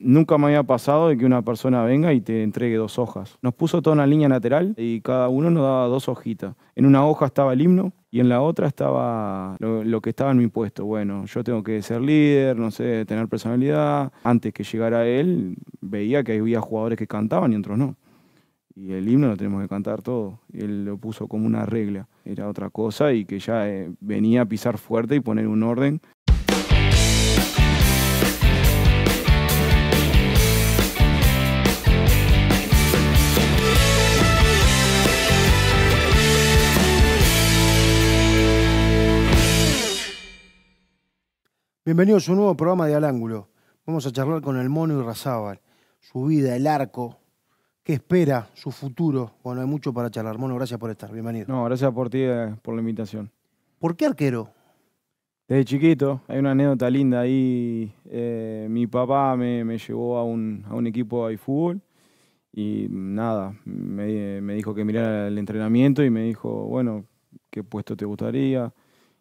Nunca me había pasado de que una persona venga y te entregue dos hojas. Nos puso toda una línea lateral y cada uno nos daba dos hojitas. En una hoja estaba el himno y en la otra estaba lo, que estaba en mi puesto. Bueno, yo tengo que ser líder, no sé, tener personalidad. Antes que llegara él, veía que había jugadores que cantaban y otros no. Y el himno lo tenemos que cantar todo. Él lo puso como una regla. Era otra cosa y que ya eh, venía a pisar fuerte y poner un orden Bienvenido a un nuevo programa de Al Ángulo. Vamos a charlar con el mono y Razábal. Su vida, el arco, qué espera, su futuro. Bueno, hay mucho para charlar. Mono, gracias por estar. Bienvenido. No, gracias por ti, eh, por la invitación. ¿Por qué arquero? Desde chiquito, hay una anécdota linda ahí. Eh, mi papá me, llevó a un, equipo de fútbol y nada, me, me, dijo que mirara el entrenamiento y me dijo, bueno, ¿qué puesto te gustaría?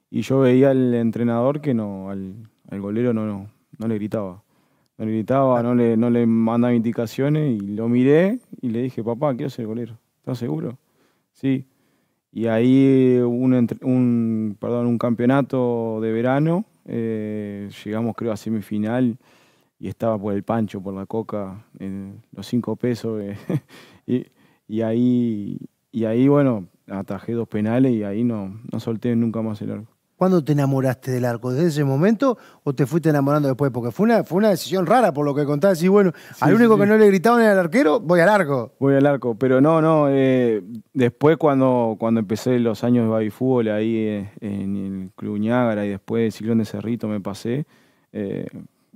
Y yo veía al entrenador que no, al, el golero no, no, no le gritaba. No le gritaba, no le, no le mandaba indicaciones y lo miré y le dije, papá, qué hace el golero. ¿Estás seguro? Sí. Y ahí un, un, perdón, un campeonato de verano, eh, llegamos creo a semifinal y estaba por el pancho, por la coca, en los cinco pesos. Eh, y, ahí, y ahí, bueno, atajé dos penales y ahí no, no solté nunca más el arco. ¿Cuándo te enamoraste del arco? ¿Desde ese momento o te fuiste enamorando después? Porque fue una, fue una decisión rara por lo que contás Y bueno, al único que no le gritaban era el arquero, voy al arco. Voy al arco, pero no, no. Eh, después, cuando, cuando empecé los años de baby fútbol ahí eh, en el Club Ñágara y después el Ciclón de Cerrito me pasé, eh,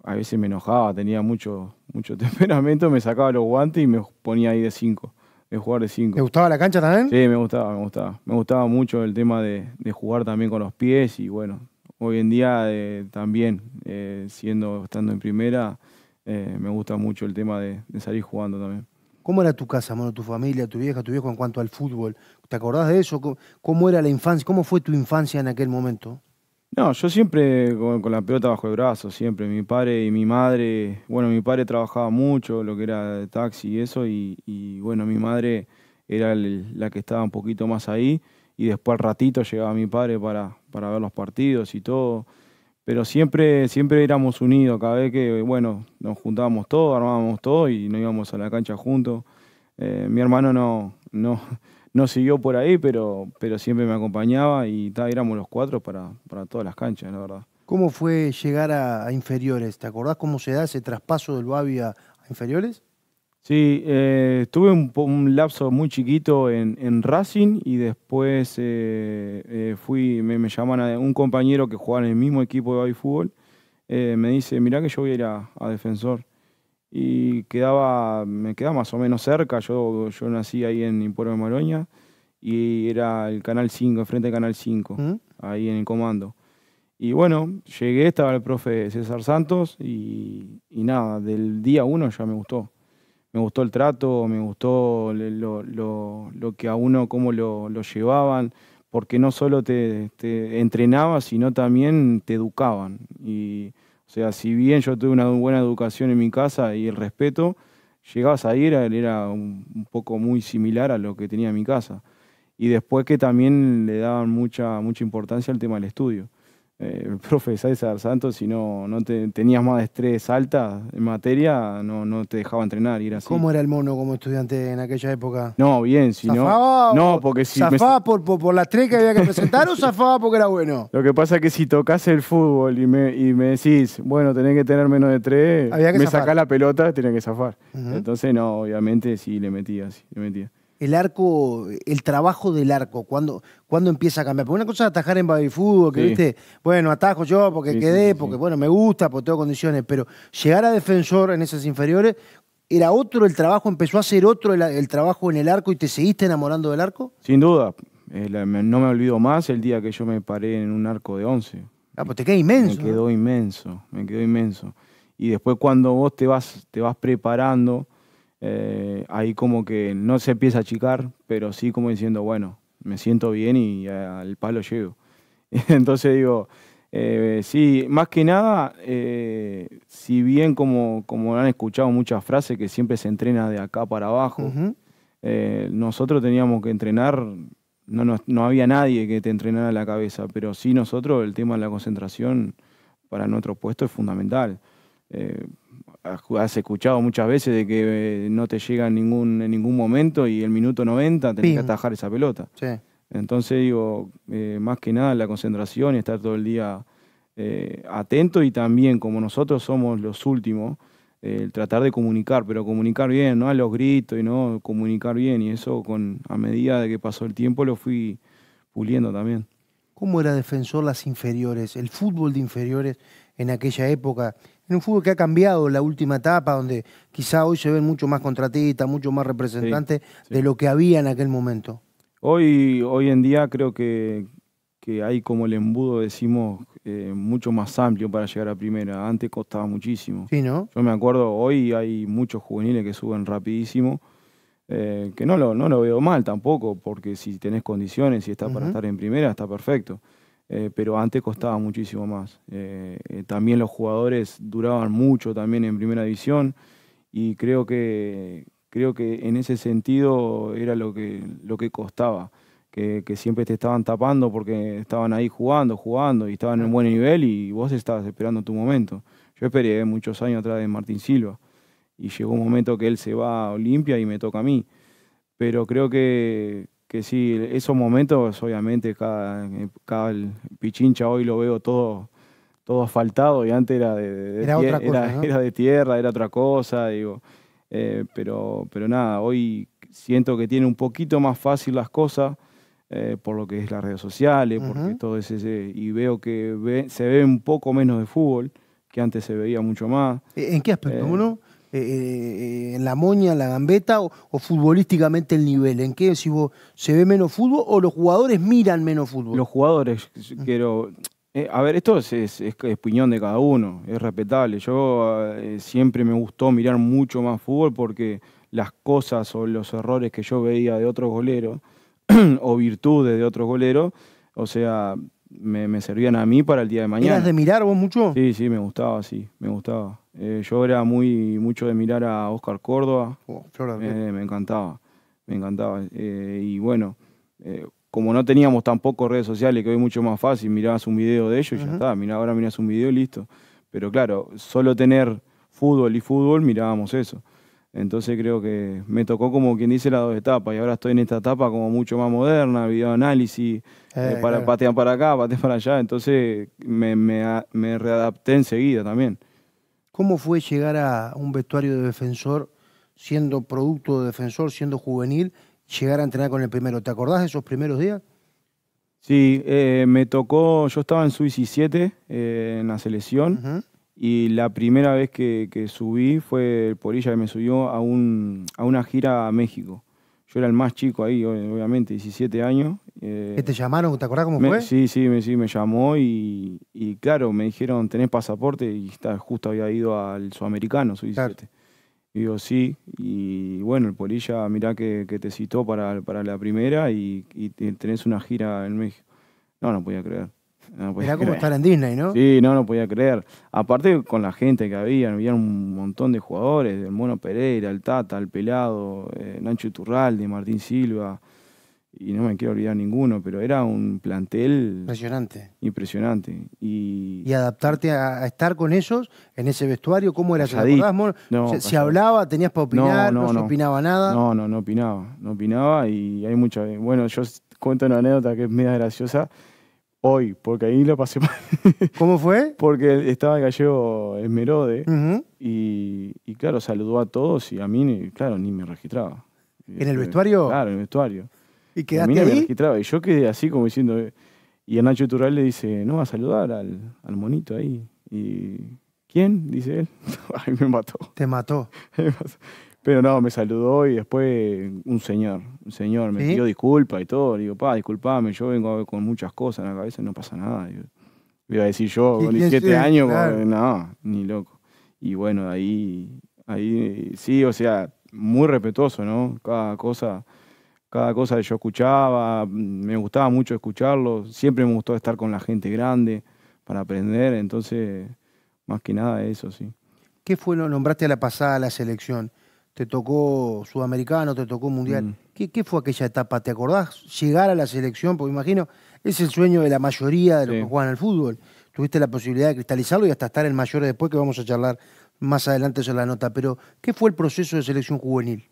a veces me enojaba, tenía mucho, mucho temperamento, me sacaba los guantes y me ponía ahí de cinco de jugar de cinco. ¿Te gustaba la cancha también? Sí, me gustaba, me gustaba. Me gustaba mucho el tema de, jugar también con los pies y bueno, hoy en día eh, también, eh, siendo, estando en primera, eh, me gusta mucho el tema de, salir jugando también. ¿Cómo era tu casa, mano, tu familia, tu vieja, tu viejo en cuanto al fútbol? ¿Te acordás de eso? cómo era la infancia? ¿Cómo fue tu infancia en aquel momento? No, yo siempre con, la pelota bajo el brazo, siempre. Mi padre y mi madre, bueno, mi padre trabajaba mucho, lo que era de taxi y eso, y, bueno, mi madre era la que estaba un poquito más ahí, y después al ratito llegaba mi padre para, para ver los partidos y todo. Pero siempre, siempre éramos unidos, cada vez que, bueno, nos juntábamos todos, armábamos todo y nos íbamos a la cancha juntos. Eh, mi hermano no, no, no siguió por ahí, pero, pero siempre me acompañaba y ta, éramos los cuatro para, para todas las canchas, la verdad. ¿Cómo fue llegar a, inferiores? ¿Te acordás cómo se da ese traspaso del Babi a, inferiores? Sí, eh, tuve un, lapso muy chiquito en, Racing y después eh, eh, fui, me, llaman a un compañero que jugaba en el mismo equipo de Babi Fútbol, eh, me dice, mirá que yo voy a ir a Defensor y quedaba, me quedaba más o menos cerca, yo, yo nací ahí en Pueblo de Maroña y era el Canal 5, frente del Canal 5, ahí en el comando. Y bueno, llegué, estaba el profe César Santos y, y nada, del día uno ya me gustó. Me gustó el trato, me gustó lo, lo, lo que a uno, cómo lo, lo llevaban, porque no solo te, entrenaba sino también te educaban. Y o sea, si bien yo tuve una buena educación en mi casa y el respeto, llegabas a ir, era un, poco muy similar a lo que tenía en mi casa. Y después que también le daban mucha, mucha importancia al tema del estudio el eh, profe César Santos, si no, no te, tenías más de estrés alta en materia, no, no te dejaba entrenar. Y era así. ¿Cómo era el mono como estudiante en aquella época? No, bien, si no. porque si. ¿Zafaba por, las tres que había que presentar o zafaba porque era bueno? Lo que pasa es que si tocas el fútbol y me, decís, bueno, tenés que tener menos de tres, me sacás la pelota, tenés que zafar. Entonces, no, obviamente sí le metía, sí, le metía el arco, el trabajo del arco, cuando, cuando empieza a cambiar. Porque una cosa es atajar en baby fútbol, que viste, bueno, atajo yo porque quedé, porque bueno, me gusta, porque tengo condiciones, pero llegar a defensor en esas inferiores, ¿era otro el trabajo? ¿Empezó a ser otro el, trabajo en el arco y te seguiste enamorando del arco? Sin duda, eh, no me olvido más el día que yo me paré en un arco de 11. Ah, pues te queda inmenso. Me quedó inmenso, me quedó inmenso. Y después cuando vos te vas, te vas preparando, eh, ahí como que no se empieza a achicar, pero sí como diciendo, bueno, me siento bien y al palo llego. Entonces digo, eh, sí, más que nada, eh, si bien como, como han escuchado muchas frases que siempre se entrena de acá para abajo, nosotros teníamos que entrenar, no, no, había nadie que te entrenara la cabeza, pero sí nosotros el tema de la concentración para nuestro puesto es fundamental has escuchado muchas veces de que eh, no te llega en ningún, en ningún momento y el minuto 90 tenés que atajar esa pelota. Entonces, digo, eh, más que nada la concentración y estar todo el día eh, atento y también, como nosotros somos los últimos, el tratar de comunicar, pero comunicar bien, no a los gritos y no comunicar bien. Y eso, a medida de que pasó el tiempo, lo fui puliendo también. ¿Cómo era defensor las inferiores, el fútbol de inferiores en aquella época? en un fútbol que ha cambiado la última etapa, donde quizá hoy se ven mucho más contratistas, mucho más representantes de lo que había en aquel momento. Hoy, hoy en día creo que, que hay como el embudo, decimos, eh, mucho más amplio para llegar a primera. Antes costaba muchísimo. Sí, ¿no? Yo me acuerdo, hoy hay muchos juveniles que suben rapidísimo. Eh, que no lo, no lo veo mal tampoco, porque si tenés condiciones y estás está para estar en primera, está perfecto. Eh, pero antes costaba muchísimo más. Eh, eh, también los jugadores duraban mucho también en primera división y creo que, creo que en ese sentido era lo que, lo que costaba, que, que siempre te estaban tapando porque estaban ahí jugando, jugando y estaban en buen nivel y vos estabas esperando tu momento. Yo esperé muchos años atrás de Martín Silva y llegó un momento que él se va a Olimpia y me toca a mí. Pero creo que, que sí, esos momentos, obviamente, cada, cada Pichincha hoy lo veo todo, todo asfaltado y antes era de, tierra, era otra cosa, digo. Eh, pero, pero nada, hoy siento que tiene un poquito más fácil las cosas eh, por lo que es las redes sociales, porque todo ese, y veo que se ve un poco menos de fútbol, que antes se veía mucho más. ¿En qué aspecto? Eh, Uno, eh, eh, en la moña, en la gambeta o, futbolísticamente el nivel? ¿En qué si se ve menos fútbol o los jugadores miran menos fútbol? Los jugadores, mm. quiero... Eh, a ver, esto es, es, de cada uno, es respetable. Yo siempre me gustó mirar mucho más fútbol porque las cosas o los errores que yo veía de otros goleros o virtudes de otros goleros, o sea, me, servían a mí para el día de mañana. ¿Eras de mirar vos mucho? Sí, sí, me gustaba, sí, me gustaba. Eh, yo era muy mucho de mirar a Oscar Córdoba. Oh, eh, me encantaba, me encantaba. Eh, y bueno, eh, como no teníamos tampoco redes sociales, que hoy es mucho más fácil, mirabas un video de ellos y ya está. ahora miras un video y listo. Pero claro, solo tener fútbol y fútbol mirábamos eso. Entonces creo que me tocó como quien dice las dos etapas y ahora estoy en esta etapa como mucho más moderna, videoanálisis, análisis eh, eh, para, patear para acá, patean para allá, entonces me, readapté enseguida también. ¿Cómo fue llegar a un vestuario de defensor siendo producto de defensor, siendo juvenil, llegar a entrenar con el primero? ¿Te acordás de esos primeros días? Sí, eh, me tocó, yo estaba en Sub 17 en la selección. Y la primera vez que, subí fue el Polilla que me subió a, un, a una gira a México. Yo era el más chico ahí, obviamente, 17 años. Eh, te llamaron? ¿Te acordás cómo fue? Sí, sí me, sí, me llamó y, claro, me dijeron, ¿tenés pasaporte? Y está, justo había ido al sudamericano, soy Y digo, sí, y bueno, el Polilla, mirá que, te citó para, la primera y, tenés una gira en México. No, no podía creer. Era como estar en Disney, ¿no? Sí, no, no podía creer. Aparte con la gente que había, había un montón de jugadores, el Mono Pereira, el Tata, el Pelado, eh, Nacho Iturralde, Martín Silva, y no me quiero olvidar ninguno, pero era un plantel... Impresionante. Impresionante. Y, adaptarte a, estar con ellos en ese vestuario, ¿cómo era? se, hablaba, tenías para opinar, no, no, opinaba nada. No, no, no opinaba, no opinaba y hay mucha... Bueno, yo cuento una anécdota que es media graciosa Hoy, porque ahí lo pasé mal. ¿Cómo fue? Porque estaba el gallego Esmerode y, claro, saludó a todos y a mí, claro, ni me registraba. ¿En el este, vestuario? Claro, en el vestuario. ¿Y quedaste a mí ahí? Me registraba. Y yo quedé así como diciendo... Y a Nacho Turral le dice, no, va a saludar al, al monito ahí. Y ¿Quién? Dice él. Ay, me mató. Te mató. Pero no, me saludó y después un señor, un señor me pidió disculpas y todo. Le digo, pa, disculpame, yo vengo con muchas cosas en la cabeza no pasa nada. iba a decir yo, con 17 años, eh, no, ni loco. Y bueno, ahí, ahí sí, o sea, muy respetuoso, ¿no? Cada cosa, cada cosa que yo escuchaba, me gustaba mucho escucharlo, siempre me gustó estar con la gente grande para aprender, entonces, más que nada eso, sí. ¿Qué fue, lo nombraste a la pasada la selección? te tocó Sudamericano, te tocó Mundial. Mm. ¿Qué, fue aquella etapa? ¿Te acordás? Llegar a la selección, porque imagino, es el sueño de la mayoría de los que juegan al fútbol. Tuviste la posibilidad de cristalizarlo y hasta estar el mayor después, que vamos a charlar más adelante sobre la nota. Pero, ¿qué fue el proceso de selección juvenil?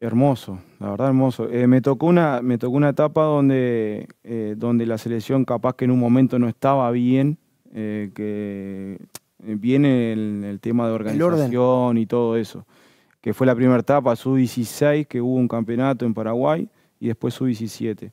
Hermoso, la verdad hermoso. Eh, me, tocó una, me tocó una etapa donde, eh, donde la selección capaz que en un momento no estaba bien, eh, que viene el, tema de organización y todo eso que fue la primera etapa, sub-16, que hubo un campeonato en Paraguay, y después sub-17.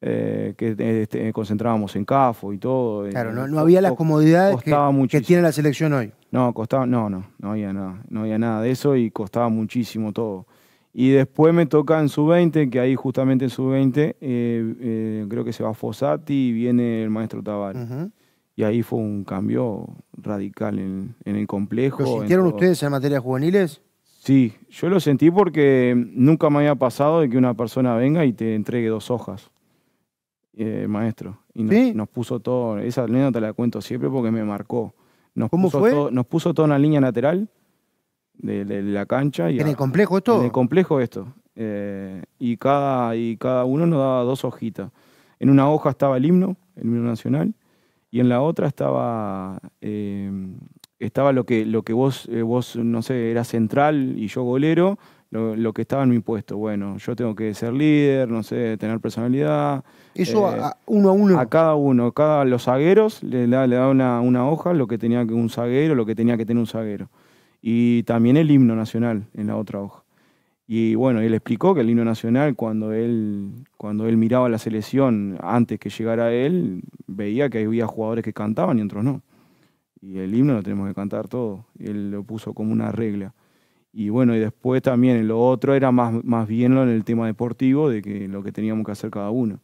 Eh, que este, concentrábamos en CAFO y todo. Claro, no, había las comodidades que, tiene la selección hoy. No, costaba, no, no, no había nada, no había nada de eso y costaba muchísimo todo. Y después me toca en sub-20, que ahí justamente en sub-20 eh, eh, creo que se va Fosati y viene el maestro Tabar. Y ahí fue un cambio radical en, el complejo. ¿Lo sintieron ustedes en materia juveniles? Sí, yo lo sentí porque nunca me había pasado de que una persona venga y te entregue dos hojas, eh, maestro. Y nos, puso todo, esa te la cuento siempre porque me marcó. Nos ¿Cómo puso fue? nos puso toda una línea lateral de, la cancha. Y ¿En el complejo esto? En el complejo esto. Eh, y, cada, y cada uno nos daba dos hojitas. En una hoja estaba el himno, el himno nacional, y en la otra estaba eh, estaba lo que, lo que vos, eh, vos, no sé, era central y yo golero, lo, que estaba en mi puesto. Bueno, yo tengo que ser líder, no sé, tener personalidad. Eso eh, uno a uno. A cada uno, cada los zagueros le, da, una, una, hoja, lo que tenía que un zaguero, lo que tenía que tener un zaguero. Y también el himno nacional en la otra hoja. Y bueno, él explicó que el himno nacional, cuando él, cuando él miraba la selección antes que llegara él, veía que había jugadores que cantaban y otros no y el himno lo tenemos que cantar todo. Él lo puso como una regla. Y bueno, y después también lo otro era más, más bien lo en el tema deportivo, de que lo que teníamos que hacer cada uno.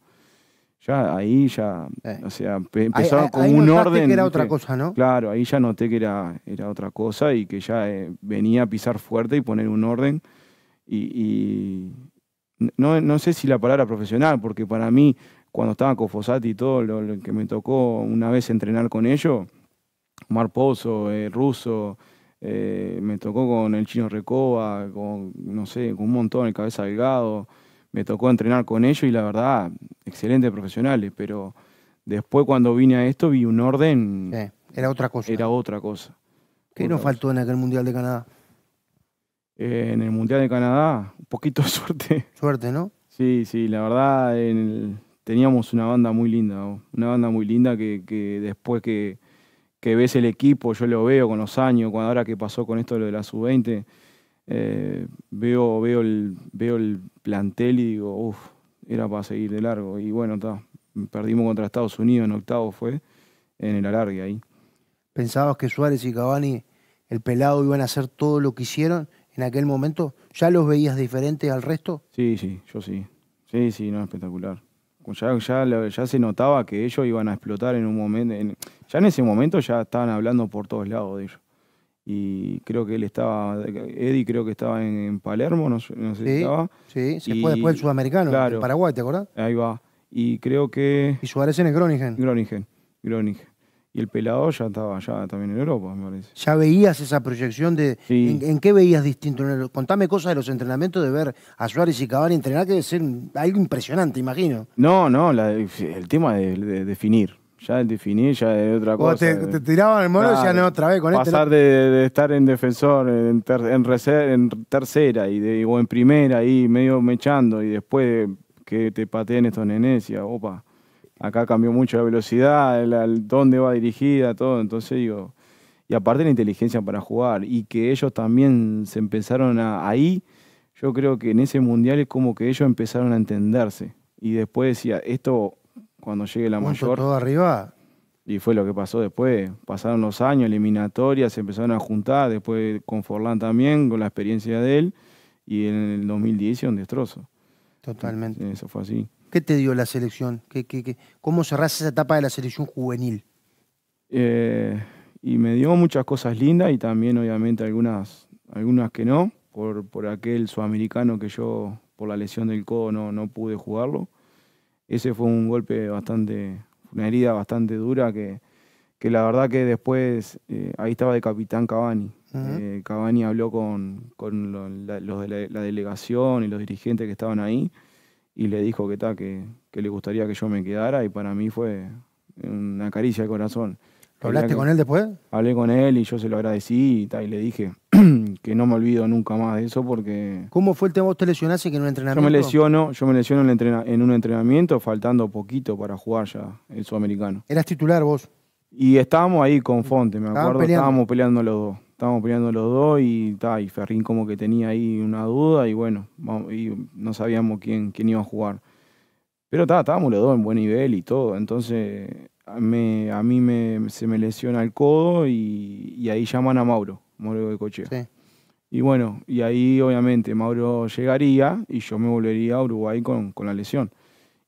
Ya ahí ya, eh. o sea, empezaron con un orden. que era otra cosa, ¿no? Claro, ahí ya noté que era, era otra cosa y que ya eh, venía a pisar fuerte y poner un orden. Y, no, sé si la palabra profesional, porque para mí, cuando estaba con Fosati y todo lo que me tocó una vez entrenar con ellos, Mar Pozo, Ruso, eh, Russo, eh, me tocó con el Chino Recoba, con, no sé, con un montón, el Cabeza Delgado, me tocó entrenar con ellos y la verdad, excelentes profesionales, pero después cuando vine a esto vi un orden. era otra cosa. Era otra cosa. ¿Qué nos faltó en aquel Mundial de Canadá? Eh, en el Mundial de Canadá, un poquito de suerte. Suerte, ¿no? Sí, sí, la verdad teníamos una banda muy linda, una banda muy linda que después que, que ves el equipo, yo lo veo con los años, cuando ahora que pasó con esto de la sub-20, eh, veo, veo, el, veo el plantel y digo, uff, era para seguir de largo. Y bueno, perdimos contra Estados Unidos en octavo fue, en el alargue ahí. ¿Pensabas que Suárez y Cavani, el pelado, iban a hacer todo lo que hicieron en aquel momento? ¿Ya los veías diferentes al resto? Sí, sí, yo sí. Sí, sí, no, espectacular ya, ya, ya, se notaba que ellos iban a explotar en un momento. ya en ese momento ya estaban hablando por todos lados de ellos. Y creo que él estaba, Eddie creo que estaba en, Palermo, no, sé si estaba. Sí, después el sudamericano, en Paraguay, ¿te acordás? Ahí va. Y creo que... Y Suárez en el Groningen. Groningen, Groningen y el pelado ya estaba allá también en Europa, me parece. ¿Ya veías esa proyección de en, qué veías distinto? Contame cosas de los entrenamientos, de ver a Suárez y Cavani entrenar, que debe ser algo impresionante, imagino. No, no, el tema de, definir ya el definir ya es otra cosa. O te, tiraban el mono y decían no, otra vez con este Pasar este, de, estar en defensor, en, en, tercera y de, o en primera, ahí medio mechando y después que te pateen estos nenes y opa. Acá cambió mucho la velocidad, el, dónde va dirigida, todo. Entonces digo, y aparte la inteligencia para jugar y que ellos también se empezaron a, ahí, yo creo que en ese mundial es como que ellos empezaron a entenderse y después decía, esto cuando llegue la mayor... Todo arriba. Y fue lo que pasó después. Pasaron los años, eliminatorias, se empezaron a juntar, después con Forlán también, con la experiencia de él, y en el 2010 un destrozo. Totalmente. Eso fue así. ¿Qué te dio la selección? ¿Qué, cómo cerrás esa etapa de la selección juvenil? Eh, y me dio muchas cosas lindas y también obviamente algunas, algunas que no, por, por aquel sudamericano que yo por la lesión del codo no, pude jugarlo. Ese fue un golpe bastante, una herida bastante dura que, que la verdad que después eh, ahí estaba de capitán Cavani. Cabani eh, Cavani habló con, con los de la, delegación y los dirigentes que estaban ahí y le dijo que, que, le gustaría que yo me quedara y para mí fue una caricia de corazón. ¿Lo hablaste con él después? Hablé con él y yo se lo agradecí y, le dije que no me olvido nunca más de eso porque... ¿Cómo fue el tema? ¿Vos te lesionaste que en un entrenamiento? Yo me lesiono, yo me lesiono en, un entrenamiento faltando poquito para jugar ya el sudamericano. ¿Eras titular vos? Y estábamos ahí con Fonte, me acuerdo, estábamos peleando los dos estábamos peleando los dos y, Ferrin y Ferrín como que tenía ahí una duda y bueno, y no sabíamos quién, quién iba a jugar. Pero estábamos los dos en buen nivel y todo, entonces a mí me, se me lesiona el codo y, ahí llaman a Mauro, Mauro de Coche Y bueno, y ahí obviamente Mauro llegaría y yo me volvería a Uruguay con, con la lesión.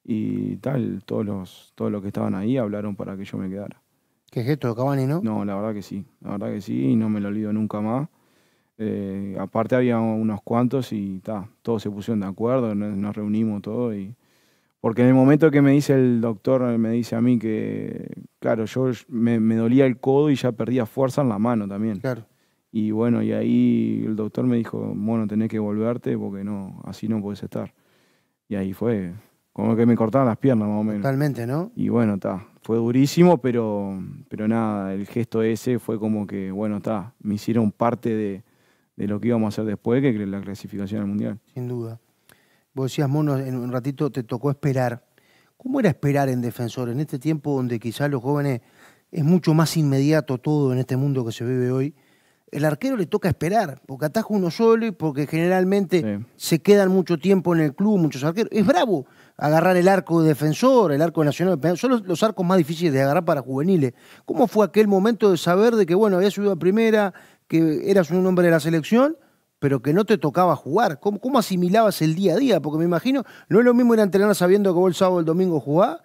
Y tal, todos los, todos los que estaban ahí hablaron para que yo me quedara. Qué gesto, Cavani, ¿no? No, la verdad que sí, la verdad que sí, y no me lo olvido nunca más. Eh, aparte había unos cuantos y ta, todos se pusieron de acuerdo, nos, reunimos todos y... Porque en el momento que me dice el doctor, me dice a mí que, claro, yo me, dolía el codo y ya perdía fuerza en la mano también. Claro. Y bueno, y ahí el doctor me dijo, bueno, tenés que volverte porque no, así no puedes estar. Y ahí fue, como que me cortaban las piernas más o menos. Totalmente, ¿no? Y bueno, está, fue durísimo, pero, pero nada, el gesto ese fue como que, bueno, está, me hicieron parte de, lo que íbamos a hacer después, que es la clasificación al Mundial. Sin duda. Vos decías, Mono, en un ratito te tocó esperar. ¿Cómo era esperar en Defensor en este tiempo donde quizás los jóvenes es mucho más inmediato todo en este mundo que se vive hoy? El arquero le toca esperar, porque ataja uno solo y porque generalmente se quedan mucho tiempo en el club, muchos arqueros. Es bravo agarrar el arco de defensor, el arco nacional. Son los, arcos más difíciles de agarrar para juveniles. ¿Cómo fue aquel momento de saber de que, bueno, había subido a primera, que eras un hombre de la selección, pero que no te tocaba jugar? ¿Cómo, ¿Cómo, asimilabas el día a día? Porque me imagino, no es lo mismo ir a entrenar sabiendo que vos el sábado o el domingo jugás,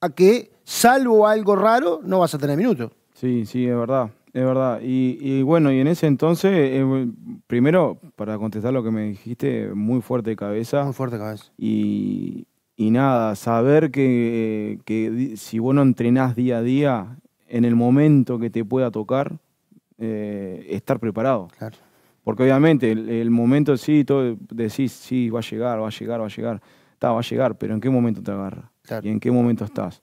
a que, salvo algo raro, no vas a tener minutos. Sí, sí, es verdad. Es verdad. Y, bueno, y en ese entonces, eh, primero, para contestar lo que me dijiste, muy fuerte cabeza. Muy fuerte cabeza. Y, y nada, saber que, si vos no entrenás día a día, en el momento que te pueda tocar, eh, estar preparado. Porque obviamente el, momento sí, todo, decís, sí, va a llegar, va a llegar, va a llegar. Está, va a llegar, pero ¿en qué momento te agarra? ¿Y en qué momento estás?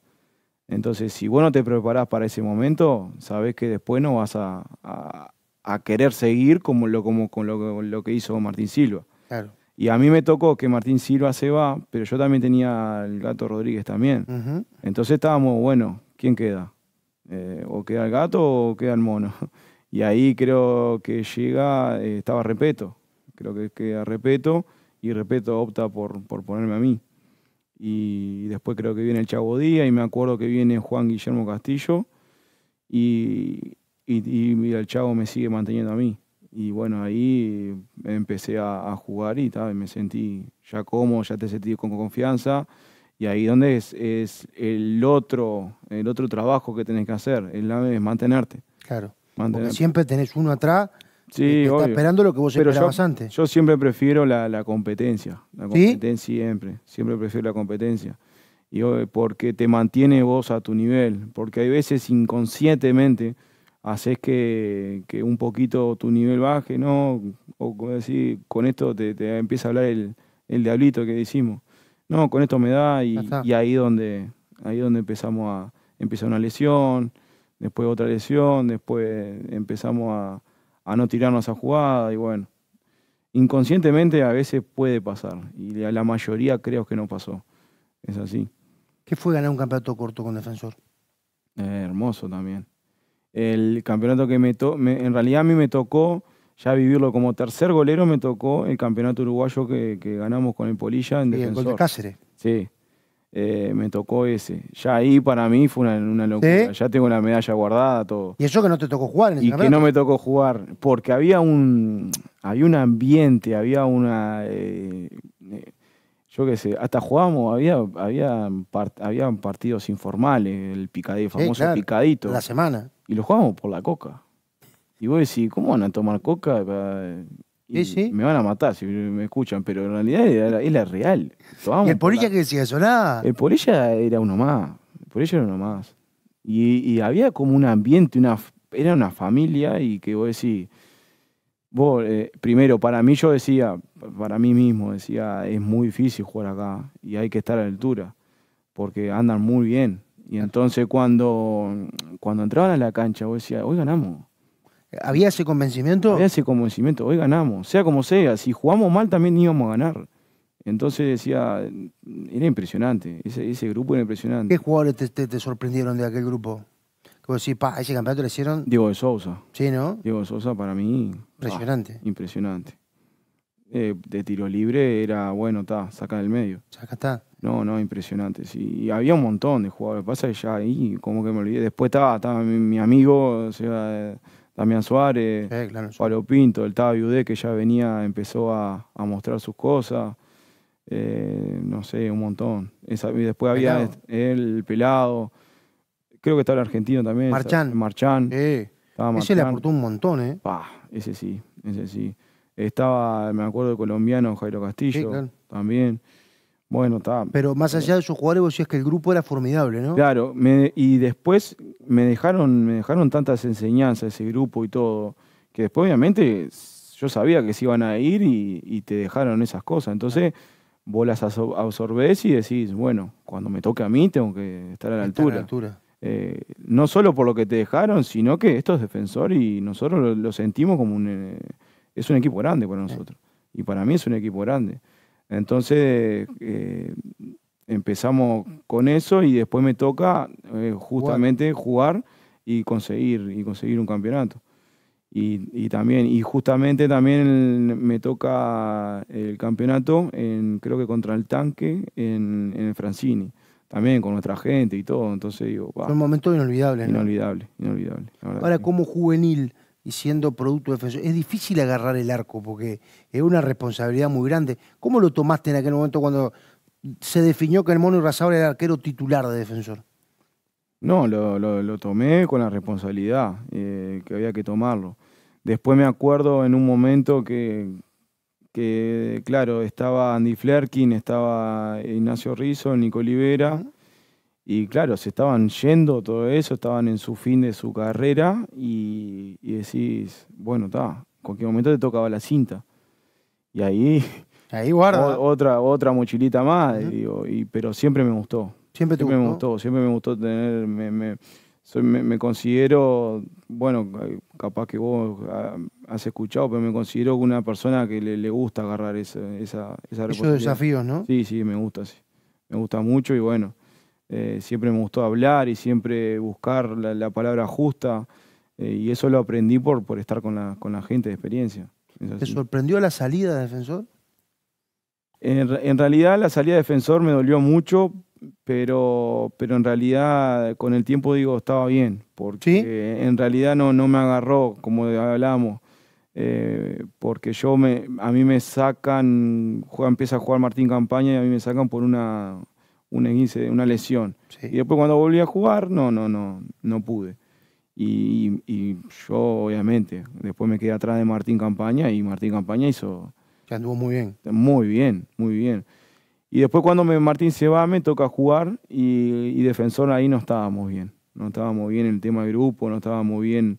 Entonces, si vos no te preparás para ese momento, sabés que después no vas a, querer seguir como lo, como, con lo, lo que hizo Martín Silva. Claro. Y a mí me tocó que Martín Silva se va, pero yo también tenía el gato Rodríguez también. Entonces estábamos, bueno, ¿quién queda? Eh, ¿O queda el gato o queda el mono? Y ahí creo que llega, eh, estaba Repeto, creo que queda Repeto, y Repeto opta por, ponerme a mí. Y después creo que viene el Chavo Díaz, y me acuerdo que viene Juan Guillermo Castillo, y, y, y el Chavo me sigue manteniendo a mí. Y bueno, ahí empecé a, jugar y me sentí ya cómodo, ya te sentí con confianza. Y ahí donde es, es el, otro, el otro trabajo que tenés que hacer, el, es mantenerte. Claro. Porque siempre tenés uno atrás que está esperando lo que vos esperabas antes. Yo siempre prefiero la, competencia. La competencia siempre. Siempre prefiero la competencia. Y porque te mantiene vos a tu nivel. Porque hay veces inconscientemente haces que, un poquito tu nivel baje, ¿no? O como decir, con esto te, empieza a hablar el, diablito que decimos. No, con esto me da y, ahí donde ahí donde empezamos a empieza una lesión, después otra lesión, después empezamos a, no tirarnos a jugada y bueno, inconscientemente a veces puede pasar y a la mayoría creo que no pasó. Es así. ¿Qué fue ganar un campeonato corto con Defensor? hermoso también el campeonato que me tocó, en realidad a mí me tocó ya vivirlo como tercer golero, me tocó el campeonato uruguayo que, ganamos con el Polilla en el gol de Cáceres. Sí, eh, me tocó ese. Ya ahí para mí fue una, locura. Ya tengo la medalla guardada, todo. Y eso que no te tocó jugar en ese Y que no me tocó jugar, porque había un, había un ambiente, había una... Eh, eh, yo qué sé, hasta jugábamos, había, había, partidos informales, el picadito, famoso picadito. La semana y lo jugábamos por la coca. Y vos decís, ¿cómo van a tomar coca? Eh, me van a matar si me escuchan, pero en realidad era, la real. ¿Y el que decía eso? Nada. El Polilla era uno más. por Polilla era uno más. Y, había como un ambiente, una, era una familia y que vos decís, vos, eh, primero, para mí yo decía, para mí mismo, decía, es muy difícil jugar acá y hay que estar a la altura, porque andan muy bien. Y entonces cuando, cuando entraban a la cancha, vos decías, hoy ganamos. ¿Había ese convencimiento? Había ese convencimiento, hoy ganamos, sea como sea, si jugamos mal también íbamos a ganar. Entonces decía, era impresionante, ese, grupo era impresionante. ¿Qué jugadores te, sorprendieron de aquel grupo? como si ese campeonato le hicieron. Diego de Sousa. Sí, ¿no? Diego de para mí. Impresionante. impresionante. Eh, de tiro libre era, bueno, está, saca del medio. Saca, está. No, no, impresionante. Y había un montón de jugadores. Pasa que ya ahí, como que me olvidé. Después estaba, mi, amigo, o sea, Damián Suárez, Pinto, el Tavi Udé, que ya venía, empezó a, mostrar sus cosas. Eh, no sé, un montón. y después había él, este, el Pelado. Creo que estaba el argentino también. Marchán. Marchán. Eh. Ese le aportó un montón, ¿eh? Bah, ese sí, ese sí. Estaba, me acuerdo, el colombiano Jairo Castillo también. Bueno, está. Pero más eh, allá de esos jugadores, vos es que el grupo era formidable, ¿no? Claro, y después me dejaron, me dejaron tantas enseñanzas ese grupo y todo, que después obviamente yo sabía que se iban a ir y, te dejaron esas cosas. Entonces vos las absorbés y decís, bueno, cuando me toque a mí tengo que estar a la altura. altura. Eh, no solo por lo que te dejaron, sino que esto es defensor y nosotros lo, sentimos como un... Eh, es un equipo grande para nosotros. Y para mí es un equipo grande. Entonces eh, empezamos con eso y después me toca eh, justamente jugar y conseguir, y conseguir un campeonato. Y, también, y justamente también me toca el campeonato en, creo que contra el tanque en, Francini también con nuestra gente y todo. Entonces digo, wow. Un momento Inolvidable, inolvidable. Ahora, como juvenil, y siendo producto de defensor. Es difícil agarrar el arco porque es una responsabilidad muy grande. ¿Cómo lo tomaste en aquel momento cuando se definió que el Mono Irrazábal era el arquero titular de defensor? No, lo, tomé con la responsabilidad eh, que había que tomarlo. Después me acuerdo en un momento que, claro, estaba Andy Flerkin, estaba Ignacio Rizzo, Nico Olivera. Y claro, se estaban yendo todo eso, estaban en su fin de su carrera y, decís, bueno, está, en cualquier momento te tocaba la cinta. Y ahí... Ahí guarda. otra, otra mochilita más, pero siempre me gustó. Siempre, me gustó, siempre me gustó tener... Me, considero, bueno, capaz que vos ah, has escuchado, pero me considero una persona que le, le gusta agarrar esa, esa, Esos desafíos, ¿no? Sí, sí, me gusta, sí. Me gusta mucho y bueno, eh, siempre me gustó hablar y siempre buscar la, palabra justa. Eh, y eso lo aprendí por, por estar con la, con la gente de experiencia. ¿Te sorprendió la salida de defensor? En, realidad la salida de defensor me dolió mucho, pero, pero en realidad con el tiempo digo estaba bien, porque en realidad no, no me agarró, como hablábamos. Eh, porque yo me, a mí me sacan, juega, empieza a jugar Martín Campaña y a mí me sacan por una una lesión. Y después cuando volví a jugar, no, no, no, no pude. Y, yo, obviamente, después me quedé atrás de Martín Campaña y Martín Campaña hizo... que anduvo muy bien. Muy bien, muy bien. Y después cuando Martín se va, me toca jugar y, defensor ahí no estábamos bien. No estábamos bien en el tema de grupo, no estábamos bien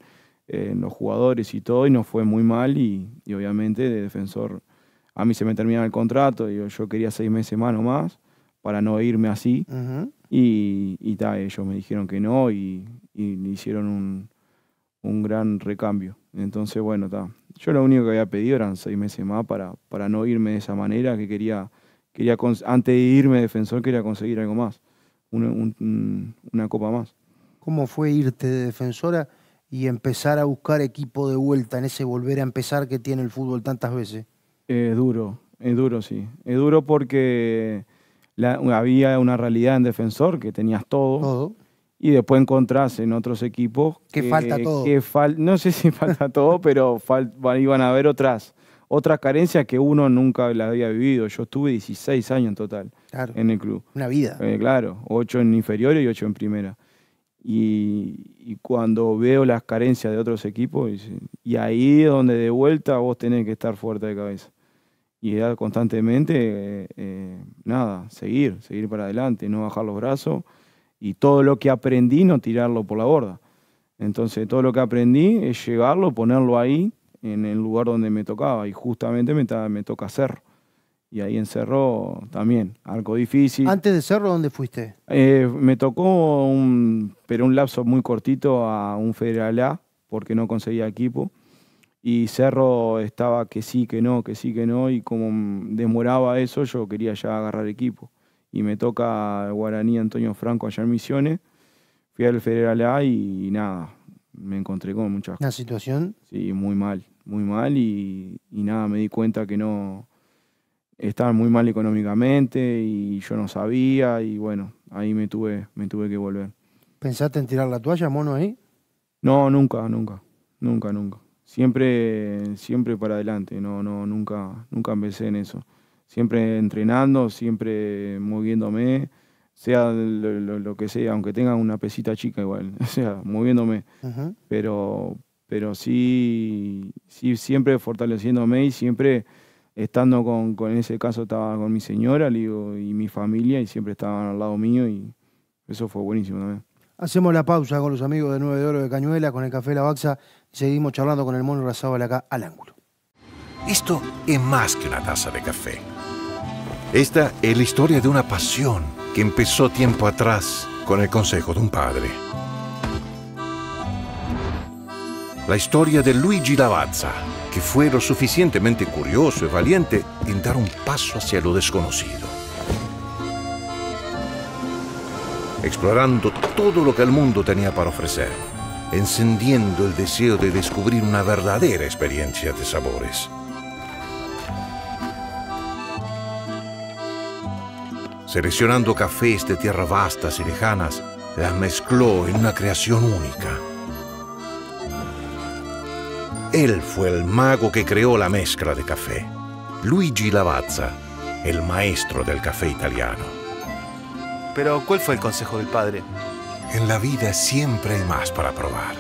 en eh, los jugadores y todo, y nos fue muy mal y, obviamente de defensor a mí se me terminaba el contrato, yo, yo quería seis meses más o más para no irme así. Y, y ellos me dijeron que no y, hicieron un, gran recambio. Entonces, bueno, ta. yo lo único que había pedido eran seis meses más para, para no irme de esa manera, que quería, quería antes de irme defensor quería conseguir algo más, una, una copa más. ¿Cómo fue irte de defensora y empezar a buscar equipo de vuelta en ese volver a empezar que tiene el fútbol tantas veces? Es duro, es duro, sí. Es duro porque había una realidad en defensor que tenías todo. Y después encontrás en otros equipos que, falta eh, todo. Que no sé si falta todo, pero iban a haber otras, otras carencias que uno nunca las había vivido. Yo estuve 16 años en total en el club. Una vida. Eh, claro, 8 en inferior y 8 en primera. Y, cuando veo las carencias de otros equipos, y ahí es donde de vuelta vos tenés que estar fuerte de cabeza y era constantemente, eh, eh, nada, seguir, seguir para adelante, no bajar los brazos y todo lo que aprendí no tirarlo por la borda. Entonces todo lo que aprendí es llevarlo, ponerlo ahí, en el lugar donde me tocaba y justamente me, me toca Cerro. Y ahí en Cerro también, algo difícil. ¿Antes de Cerro dónde fuiste? Eh, me tocó pero un lapso muy cortito a un Federal A porque no conseguía equipo y Cerro estaba que sí, que no, que sí, que no, y como demoraba eso, yo quería ya agarrar equipo. Y me toca Guaraní Antonio Franco allá en Misiones, fui al Federal A y, nada, me encontré con muchas ¿Una situación? Sí, muy mal, muy mal, y, y nada, me di cuenta que no, estaba muy mal económicamente y yo no sabía y bueno, ahí me tuve, me tuve que volver. ¿Pensaste en tirar la toalla, mono, ahí? No, nunca, nunca, nunca, nunca siempre, siempre para adelante, no, no, nunca, nunca empecé en eso. Siempre entrenando, siempre moviéndome, sea lo, que sea, aunque tenga una pesita chica igual, o sea, moviéndome. Pero, pero sí, sí, siempre fortaleciéndome y siempre estando con, ese caso estaba con mi señora y mi familia y siempre estaban al lado mío y eso fue buenísimo también. Hacemos la pausa con los amigos de Nueve de Oro de Cañuela, con el Café La Baxa Seguimos charlando con el mono Razábal acá al ángulo. Esto es más que una taza de café. Esta es la historia de una pasión que empezó tiempo atrás con el consejo de un padre. La historia de Luigi Lavazza, que fue lo suficientemente curioso y valiente en dar un paso hacia lo desconocido. Explorando todo lo que el mundo tenía para ofrecer encendiendo el deseo de descubrir una verdadera experiencia de sabores. Seleccionando cafés de tierras vastas y lejanas, las mezcló en una creación única. Él fue el mago que creó la mezcla de café, Luigi Lavazza, el maestro del café italiano. Pero, ¿cuál fue el consejo del padre? En la vida siempre hay más para probar.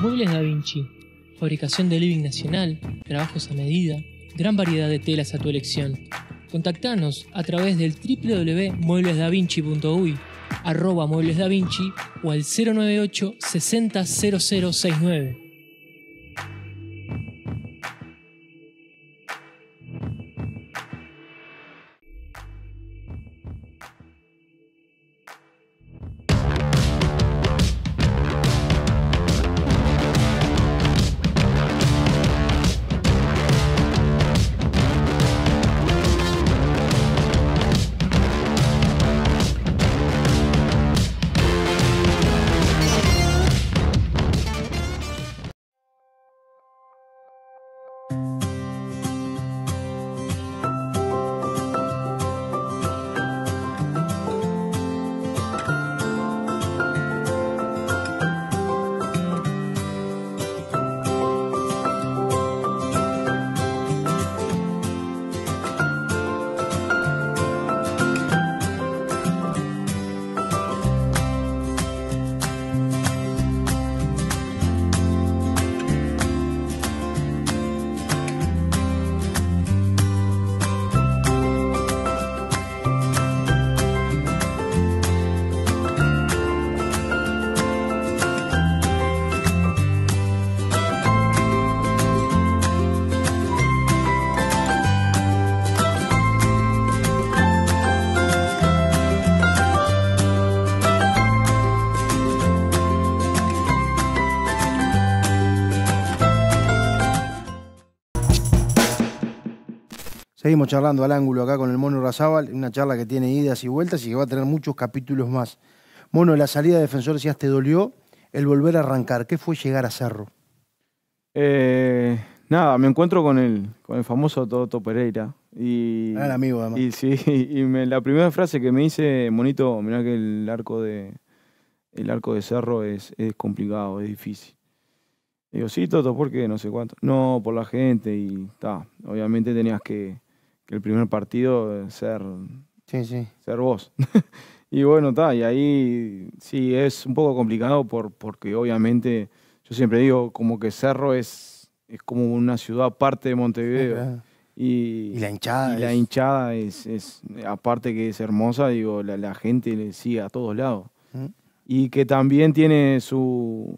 Muebles Da Vinci. Fabricación de living nacional, trabajos a medida, gran variedad de telas a tu elección. Contactanos a través del www.mueblesdavinci.uy, arroba Vinci o al 098 600069. Seguimos charlando al ángulo acá con el Mono Razábal, una charla que tiene idas y vueltas y que va a tener muchos capítulos más. Mono, la salida de Defensor decías, ¿te dolió el volver a arrancar? ¿Qué fue llegar a Cerro? Eh, nada, me encuentro con el, con el famoso Toto Pereira. Y, amigo, Y, la primera frase que me dice, Monito, mirá que el arco de, el arco de Cerro es, es complicado, es difícil. Digo, sí, Toto, ¿por qué? No sé cuánto. No, por la gente y está. Obviamente tenías que, que el primer partido eh, ser, sí, sí. ser vos. y bueno, está, y ahí sí es un poco complicado por, porque obviamente yo siempre digo como que Cerro es, es como una ciudad aparte de Montevideo. Y, la hinchada. Y la hinchada es, aparte que es hermosa, digo, la, gente le sigue a todos lados. Mm. Y que también tiene su,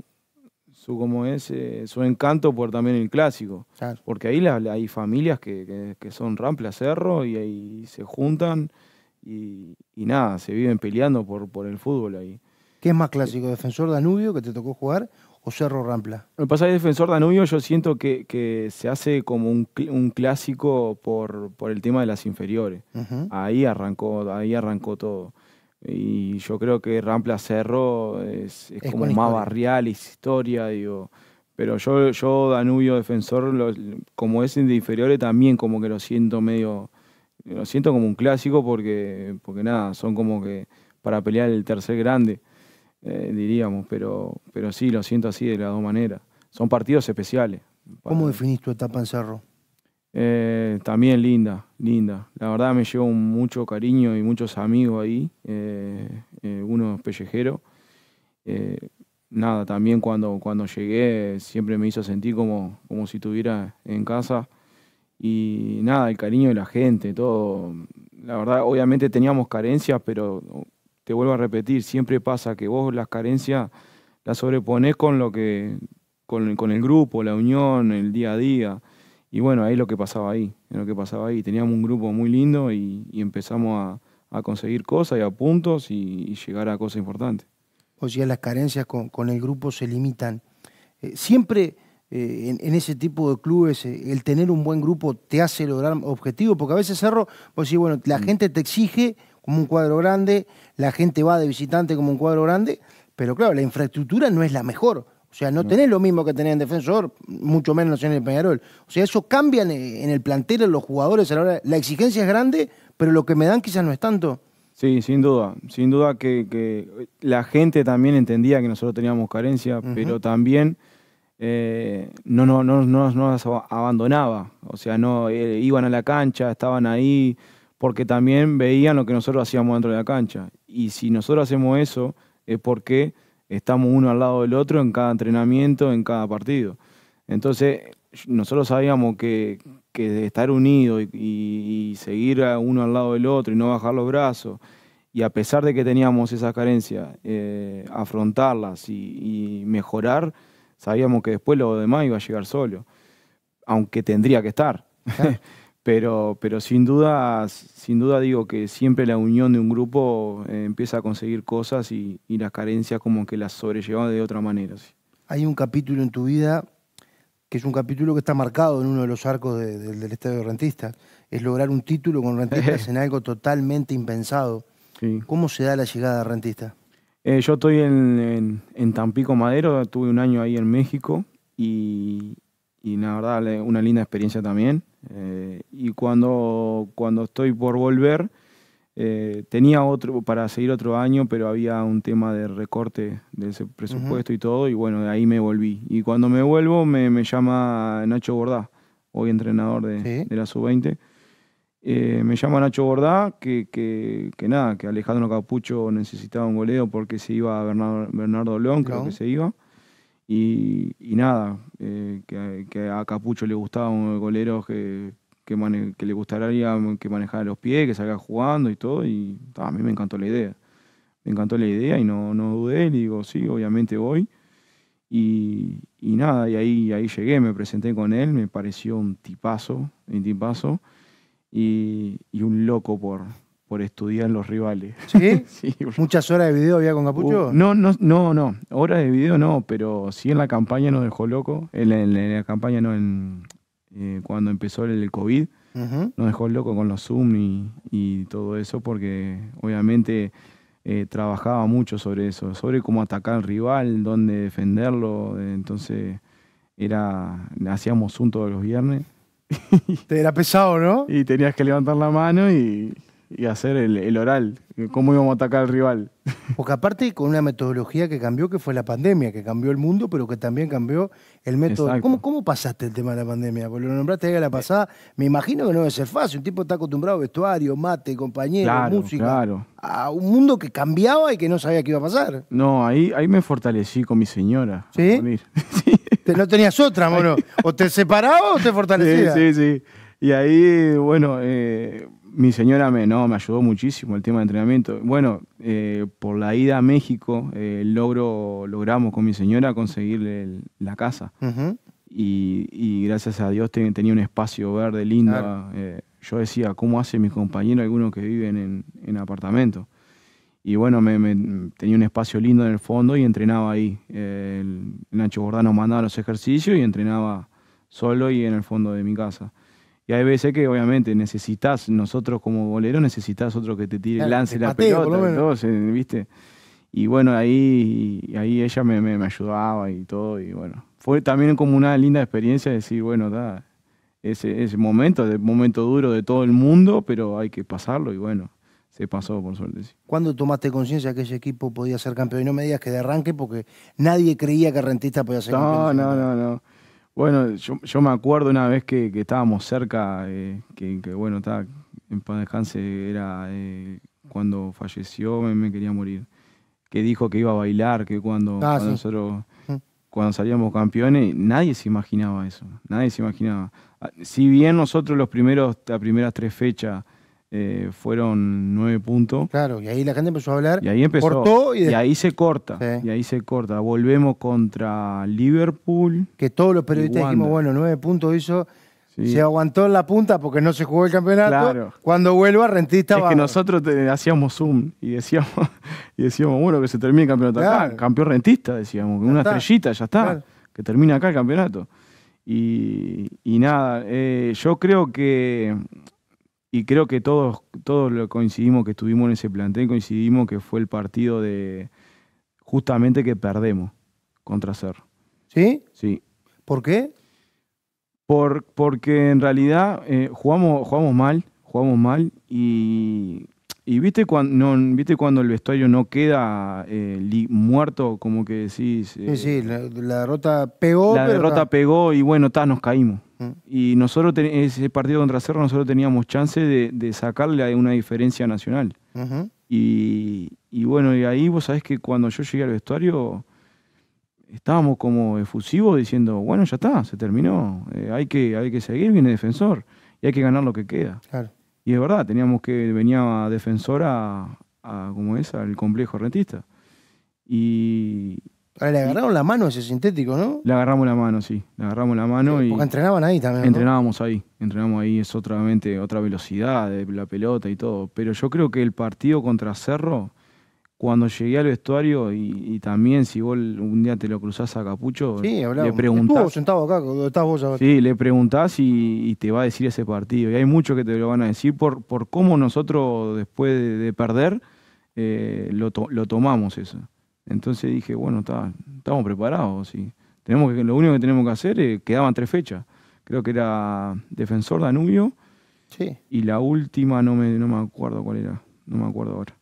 su como es eh, su encanto por también el clásico. Porque ahí hay familias que, son rampla cerro y ahí se juntan y, nada, se viven peleando por, el fútbol ahí. ¿Qué es más clásico, eh, Defensor Danubio que te tocó jugar o Cerro Rampla? Lo que pasa es Defensor Danubio yo siento que, se hace como un, un clásico por, el tema de las inferiores. Ahí arrancó, ahí arrancó todo. Y yo creo que Rampla Cerro es, como más barrial, es historia, digo. Pero yo, yo Danubio Defensor, como es de inferiores, también como que lo siento medio. Lo siento como un clásico porque, porque nada, son como que para pelear el tercer grande, eh, diríamos. Pero, pero sí, lo siento así de las dos maneras. Son partidos especiales. ¿Cómo definís tu etapa en Cerro? Eh, también linda, linda. La verdad me llevo mucho cariño y muchos amigos ahí, unos eh, eh pellejero. Eh, nada, también cuando, cuando llegué siempre me hizo sentir como, si estuviera en casa. Y nada, el cariño de la gente, todo. La verdad, obviamente teníamos carencias, pero te vuelvo a repetir, siempre pasa que vos las carencias las sobrepones con lo que, con el grupo, la unión, el día a día. Y bueno, ahí es lo que pasaba ahí, lo que pasaba ahí. Teníamos un grupo muy lindo y, empezamos a, conseguir cosas y a puntos y, llegar a cosas importantes. O sea, las carencias con, el grupo se limitan. Eh, siempre eh, en, ese tipo de clubes eh, el tener un buen grupo te hace lograr objetivos, porque a veces Cerro, pues decís, bueno, la mm. gente te exige como un cuadro grande, la gente va de visitante como un cuadro grande, pero claro, la infraestructura no es la mejor. O sea, no tenés lo mismo que tenés en defensor, mucho menos en el Peñarol. O sea, eso cambia en el plantel, en los jugadores. la, exigencia es grande, pero lo que me dan quizás no es tanto. Sí, sin duda. Sin duda que, la gente también entendía que nosotros teníamos carencia, pero también eh, no, no, no, nos abandonaba. O sea, no eh, iban a la cancha, estaban ahí, porque también veían lo que nosotros hacíamos dentro de la cancha. Y si nosotros hacemos eso, es porque estamos uno al lado del otro en cada entrenamiento, en cada partido. Entonces, nosotros sabíamos que, estar unidos y, seguir uno al lado del otro y no bajar los brazos, y a pesar de que teníamos esas carencias, eh, afrontarlas y, mejorar, sabíamos que después lo demás iba a llegar solo, aunque tendría que estar. Pero, pero sin, duda, sin duda digo que siempre la unión de un grupo eh, empieza a conseguir cosas y, las carencias como que las sobrellevamos de otra manera. Hay un capítulo en tu vida que es un capítulo que está marcado en uno de los arcos del Estadio de Rentistas. Es lograr un título con Rentistas en algo totalmente impensado. ¿Cómo se da la llegada de Rentistas? Eh, yo estoy en, Tampico Madero, tuve un año ahí en México y, y la verdad una linda experiencia también. Eh, y cuando, cuando estoy por volver, eh, tenía otro para seguir otro año, pero había un tema de recorte de ese presupuesto y todo, y bueno, de ahí me volví. Y cuando me vuelvo, me, llama Nacho Bordá, hoy entrenador de, la sub-20. Eh, me llama Nacho Bordá, que, nada, que Alejandro Capucho necesitaba un goleo porque se iba a Bernardo, Bernardo León, creo que se iba. Y, nada, eh, que, a Capucho le gustaba un que, que, que, le gustaría que manejara los pies, que salga jugando y todo. Y a mí me encantó la idea. Me encantó la idea y no, no dudé. Y digo, sí, obviamente voy. Y, nada, y ahí, ahí llegué, me presenté con él, me pareció un tipazo, un tipazo y un loco por, por estudiar los rivales. ¿Sí? sí. muchas horas de video había con Capucho? Uh, no, no, no, no. Horas de video no, pero sí en la campaña nos dejó loco. En la, campaña no, en, eh, cuando empezó el COVID, nos dejó loco con los Zoom y, y todo eso, porque obviamente eh, trabajaba mucho sobre eso, sobre cómo atacar al rival, dónde defenderlo. Entonces, era hacíamos Zoom todos los viernes. Te era pesado, ¿no? Y tenías que levantar la mano y y hacer el, oral, cómo íbamos a atacar al rival. Porque aparte con una metodología que cambió, que fue la pandemia, que cambió el mundo, pero que también cambió el método. ¿Cómo, ¿Cómo, pasaste el tema de la pandemia? Porque lo nombraste ahí a la pasada. Me imagino que no debe ser fácil. Un tipo está acostumbrado a vestuario, mate, compañero, música. Claro. A un mundo que cambiaba y que no sabía qué iba a pasar. No, ahí, ahí me fortalecí con mi señora. ¿Sí? No tenías otra, mono. O te separaba o te fortalecías. Sí, sí, Y ahí, bueno... Eh, mi señora me, no, me ayudó muchísimo el tema de entrenamiento. Bueno, eh, por la ida a México eh, logro, logramos con mi señora conseguirle la casa. y, gracias a Dios tenía un espacio verde lindo. Eh, yo decía, ¿cómo hace mis compañero algunos que viven en, apartamento? Y bueno, me, tenía un espacio lindo en el fondo y entrenaba ahí. El Nacho Gordano mandaba los ejercicios y entrenaba solo y en el fondo de mi casa. Y hay veces que obviamente necesitas, nosotros como boleros necesitas otro que te tire, lance la pelota, ¿viste? Y bueno, ahí, ahí ella me, me, ayudaba y todo, y bueno. Fue también como una linda experiencia decir, bueno, da, ese, ese momento, el momento duro de todo el mundo, pero hay que pasarlo y bueno, se pasó por suerte. ¿Cuándo tomaste conciencia que ese equipo podía ser campeón? Y no me digas que de arranque porque nadie creía que Rentista podía ser campeón. No, no, no, no. Bueno, yo, me acuerdo una vez que, estábamos cerca, eh, que, bueno, estaba en paz era eh, cuando falleció, me, quería morir. Que dijo que iba a bailar, que cuando, ah, nosotros mm. cuando salíamos campeones, nadie se imaginaba eso. Nadie se imaginaba. Ah, si bien nosotros los primeros, las primeras tres fechas eh, fueron nueve puntos. Claro, y ahí la gente empezó a hablar. Y ahí empezó. y, ahí se corta. Y ahí se corta. Volvemos contra Liverpool. Que todos los periodistas dijimos, bueno, nueve puntos hizo. Se aguantó en la punta porque no se jugó el campeonato. Claro. Cuando vuelva, Rentista va. Es que nosotros hacíamos zoom y decíamos, y decíamos, bueno, que se termine el campeonato acá. Campeón Rentista, decíamos, con una estrellita, ya está. Que termine acá el campeonato. Y, nada, eh, yo creo que y creo que todos, todos lo coincidimos que estuvimos en ese plantel, coincidimos que fue el partido de justamente que perdemos contra Cerro. ¿Sí? Sí. ¿Por qué? Por, porque en realidad eh, jugamos, jugamos mal, jugamos mal y, viste, cuando, viste cuando el vestuario no queda eh, muerto, como que decís... sí, sí, eh, la, derrota pegó. La derrota pegó y bueno, nos caímos. Y nosotros, ese partido contra Cerro, nosotros teníamos chance de, sacarle una diferencia nacional. y, bueno, y ahí vos sabés que cuando yo llegué al vestuario, estábamos como efusivos diciendo, bueno, ya está, se terminó, eh, hay, que, hay que seguir, viene defensor, y hay que ganar lo que queda. Y es verdad, teníamos que, venía defensor a, a como es, al complejo rentista. Y, le agarraron la mano ese sintético, ¿no? Le agarramos la mano, sí. Le agarramos la mano y. Porque entrenaban ahí también. Entrenábamos ahí. Entrenamos ahí, es otra, otra velocidad de la pelota y todo. Pero yo creo que el partido contra Cerro, cuando llegué al vestuario, y, también si vos un día te lo cruzás a Capucho, le preguntás. Estuvo sentado acá, estás vos Sí, le preguntás y, te va a decir ese partido. Y hay muchos que te lo van a decir por, por cómo nosotros, después de, perder, eh, lo tomamos eso. Entonces dije, bueno, está, estamos preparados. Y tenemos que, lo único que tenemos que hacer es, quedaban tres fechas. Creo que era Defensor Danubio. Sí. Y la última no me, no me acuerdo cuál era. No me acuerdo ahora.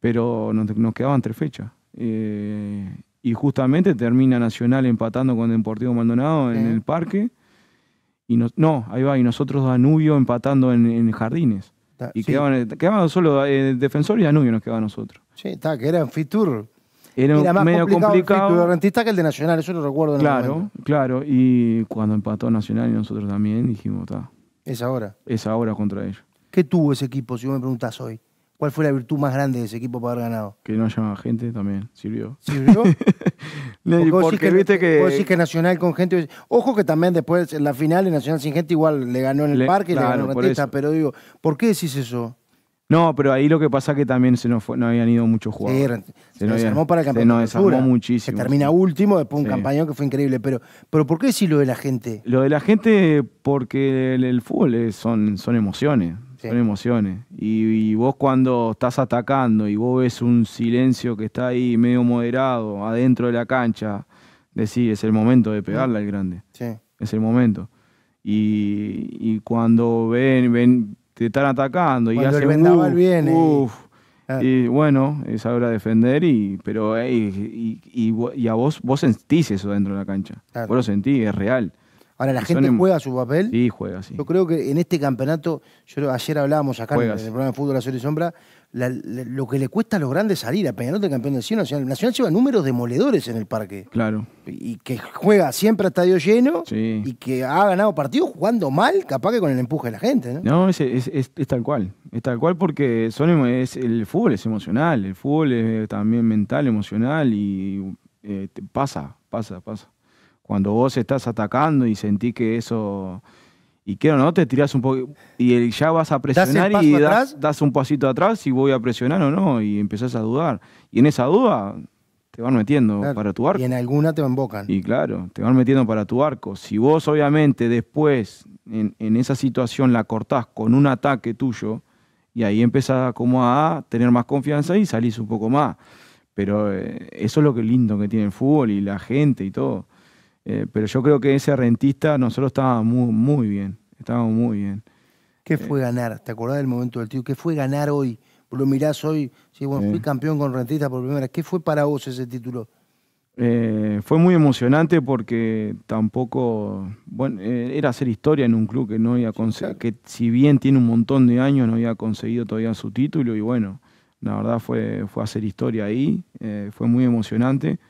Pero nos, quedaban tres fechas. Eh, y justamente termina Nacional empatando con Deportivo Maldonado en el parque. Y no no, ahí va, y nosotros Danubio empatando en, Jardines. y quedaban, solo eh, Defensor y Danubio nos quedaban nosotros. Sí, está, que era Fitur. Era medio complicado, complicado. El rentista que el de Nacional, eso lo recuerdo. claro, claro. Y cuando empató Nacional y nosotros también, dijimos, está. Es ahora. Es ahora contra ellos. ¿Qué tuvo ese equipo, si vos me preguntás hoy? ¿Cuál fue la virtud más grande de ese equipo para haber ganado? Que no haya gente también, sirvió. ¿Sirvió? porque, que, viste que... que Nacional con gente... Ojo que también después en la final y Nacional sin gente igual le ganó en el parque y le ganó pero digo, ¿por qué decís eso? No, pero ahí lo que pasa es que también se no habían ido muchos jugadores. se, nos desarmó para el campeonato. Se nos desarmó muchísimo. Se termina último, después un campeonato campañón que fue increíble. Pero, pero ¿por qué decir lo de la gente? Lo de la gente, porque el, fútbol es, son, son emociones. Son emociones. Y, vos cuando estás atacando y vos ves un silencio que está ahí medio moderado adentro de la cancha, decís, es el momento de pegarle mm. al grande. Es el momento. Y, y cuando ven, ven te están atacando. y hace, el vendaval uh, ah. Y bueno, es ahora defender, y, pero y, y, a vos, vos sentís eso dentro de la cancha. Vos lo sentís, es real. Ahora, ¿la gente em juega su papel? Sí, juega, sí. Yo creo que en este campeonato, yo ayer hablábamos acá en programa de fútbol La y Sombra, lo que le cuesta a los grandes salir a Peñarol campeón de Cielo Nacional. Nacional lleva números demoledores en el parque. Claro. Y que juega siempre a estadio lleno y que ha ganado partidos jugando mal, capaz que con el empuje de la gente. No, no es, tal cual. Es tal cual porque es, el fútbol es emocional, el fútbol es eh, también mental, emocional y eh, pasa, pasa, pasa. Cuando vos estás atacando y sentís que eso y que no, te tiras un poco y ya vas a presionar y das, un pasito atrás y voy a presionar o no y empezás a dudar. Y en esa duda te van metiendo para tu arco. Y en alguna te embocan. Y claro, te van metiendo para tu arco. Si vos obviamente después en, esa situación la cortás con un ataque tuyo y ahí empezás como a tener más confianza y salís un poco más. Pero eh, eso es lo que lindo que tiene el fútbol y la gente y todo. Eh, pero yo creo que ese rentista nosotros estábamos muy, muy bien, estábamos muy bien. ¿Qué eh, fue ganar? ¿Te acordás del momento del tío? ¿Qué fue ganar hoy? Lo mirás hoy, sí, bueno, fui campeón con rentista por primera vez. ¿Qué fue para vos ese título? Eh, fue muy emocionante porque tampoco, bueno, era hacer historia en un club que no había que si bien tiene un montón de años, no había conseguido todavía su título y bueno, la verdad fue, fue hacer historia ahí, fue muy emocionante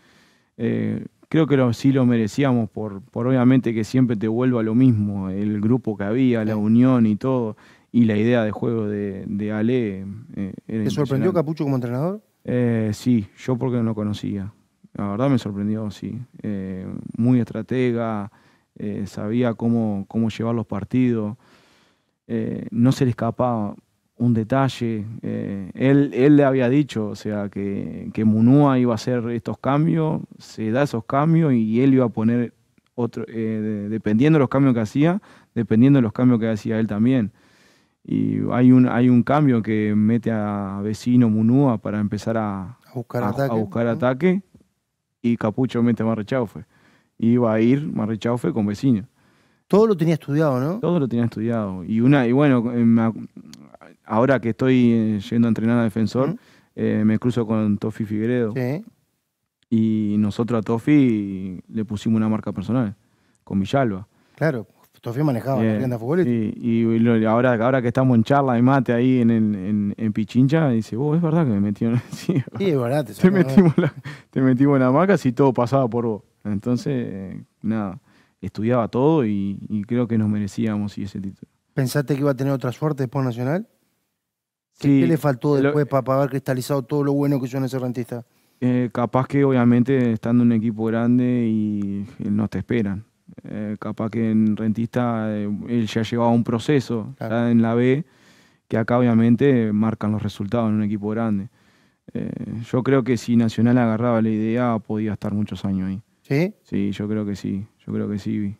creo que sí lo merecíamos por, obviamente que siempre te vuelvo a lo mismo, el grupo que había, la unión y todo, y la idea de juego de, Ale. Eh, ¿Te sorprendió Capucho como entrenador? Eh, sí, yo porque no lo conocía. La verdad me sorprendió, sí. Eh, muy estratega, sabía cómo, cómo llevar los partidos. no se le escapaba, un detalle. Eh, él, él, le había dicho, o sea, que, que Munua iba a hacer estos cambios, se da esos cambios y él iba a poner otro, eh, dependiendo de los cambios que hacía, dependiendo de los cambios que hacía él también. Y hay un, hay un cambio que mete a vecino Munua para empezar a, buscar, ataque, y Capucho mete a Marrechaufe. Iba a ir Marrechaufe con vecino. Todo lo tenía estudiado, ¿no? Todo lo tenía estudiado. Y una, y bueno, eh, ahora que estoy eh, yendo a entrenar a defensor, eh, me cruzo con Tofi Figueredo. Sí. Y nosotros a Tofi le pusimos una marca personal, con Villalba. Claro, Tofi manejaba la tienda futbolística. Y, y, ahora, ahora que estamos en charla de mate ahí en, Pichincha, dice, vos, oh, es verdad que me metieron Sí, es verdad. Te, metimos, te metimos en la marca si todo pasaba por vos. Entonces, nada, estudiaba todo y, creo que nos merecíamos ese título. ¿Pensaste que iba a tener otra suerte después Nacional? ¿Qué le faltó después para, haber cristalizado todo lo bueno que en ese rentista? Eh, capaz que obviamente estando en un equipo grande y, no te esperan. Eh, capaz que en rentista eh, él ya llevaba un proceso en la B, que acá obviamente marcan los resultados en un equipo grande. yo creo que si Nacional agarraba la idea podía estar muchos años ahí. ¿Sí? Sí, yo creo que sí, yo creo que sí.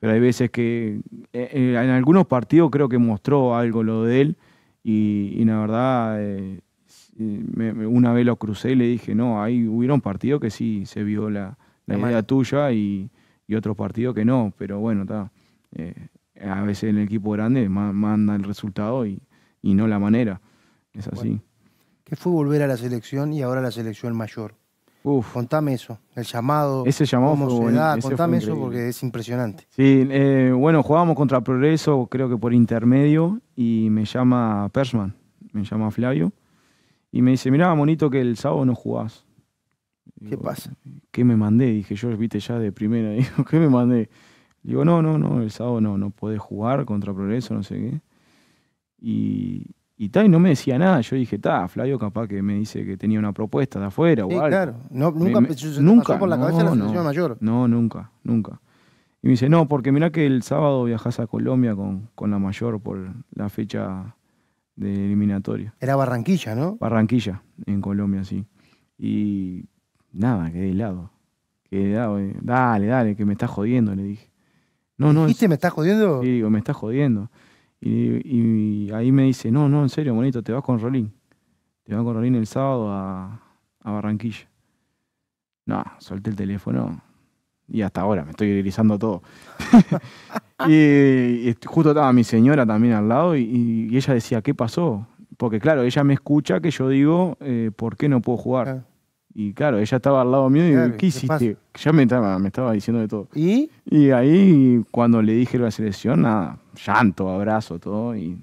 pero hay veces que en algunos partidos creo que mostró algo lo de él y, y la verdad, eh, eh, una vez lo crucé y le dije, no, ahí un partido que sí se vio la, la idea tuya y, y otros partidos que no, pero bueno, está. Eh, a veces el equipo grande manda el resultado y, no la manera. Es así. ¿Qué fue volver a la selección y ahora la selección mayor? Uf. Contame eso, el llamado. Ese llamado cómo se contame eso porque es impresionante. Sí, eh, bueno, jugábamos contra Progreso, creo que por intermedio, y me llama Persman, me llama Flavio, y me dice, mirá, Monito que el sábado no jugás. ¿Qué pasa? ¿Qué me mandé? Dije, yo viste ya de primera, digo, ¿qué me mandé? Digo, no, no, no, el sábado no, no podés jugar contra Progreso, no sé qué. Y, y tal, no me decía nada. Yo dije, ta, Flavio capaz que me dice que tenía una propuesta de afuera No, nunca nunca, mayor. No, nunca, nunca. Y me dice, no, porque mirá que el sábado viajás a Colombia con, con la mayor por la fecha de eliminatoria. Era Barranquilla, ¿no? Barranquilla, en Colombia, sí. Y nada, quedé lado. Quedé helado. Eh, dale, dale, que me estás jodiendo, le dije. No, no. viste me estás jodiendo? Sí, digo, me estás jodiendo. Y, ahí me dice, no, no, en serio, bonito, te vas con Rolín. Te vas con Rolín el sábado a, Barranquilla. No, solté el teléfono y hasta ahora me estoy utilizando todo. y, justo estaba mi señora también al lado y, ella decía, ¿qué pasó? Porque claro, ella me escucha que yo digo, eh, ¿por qué no puedo jugar? Ah. Y claro, ella estaba al lado mío y ¿qué hiciste? Ya me estaba, me estaba diciendo de todo. ¿Y? Y ahí, cuando le dije la selección, nada, llanto, abrazo, todo, y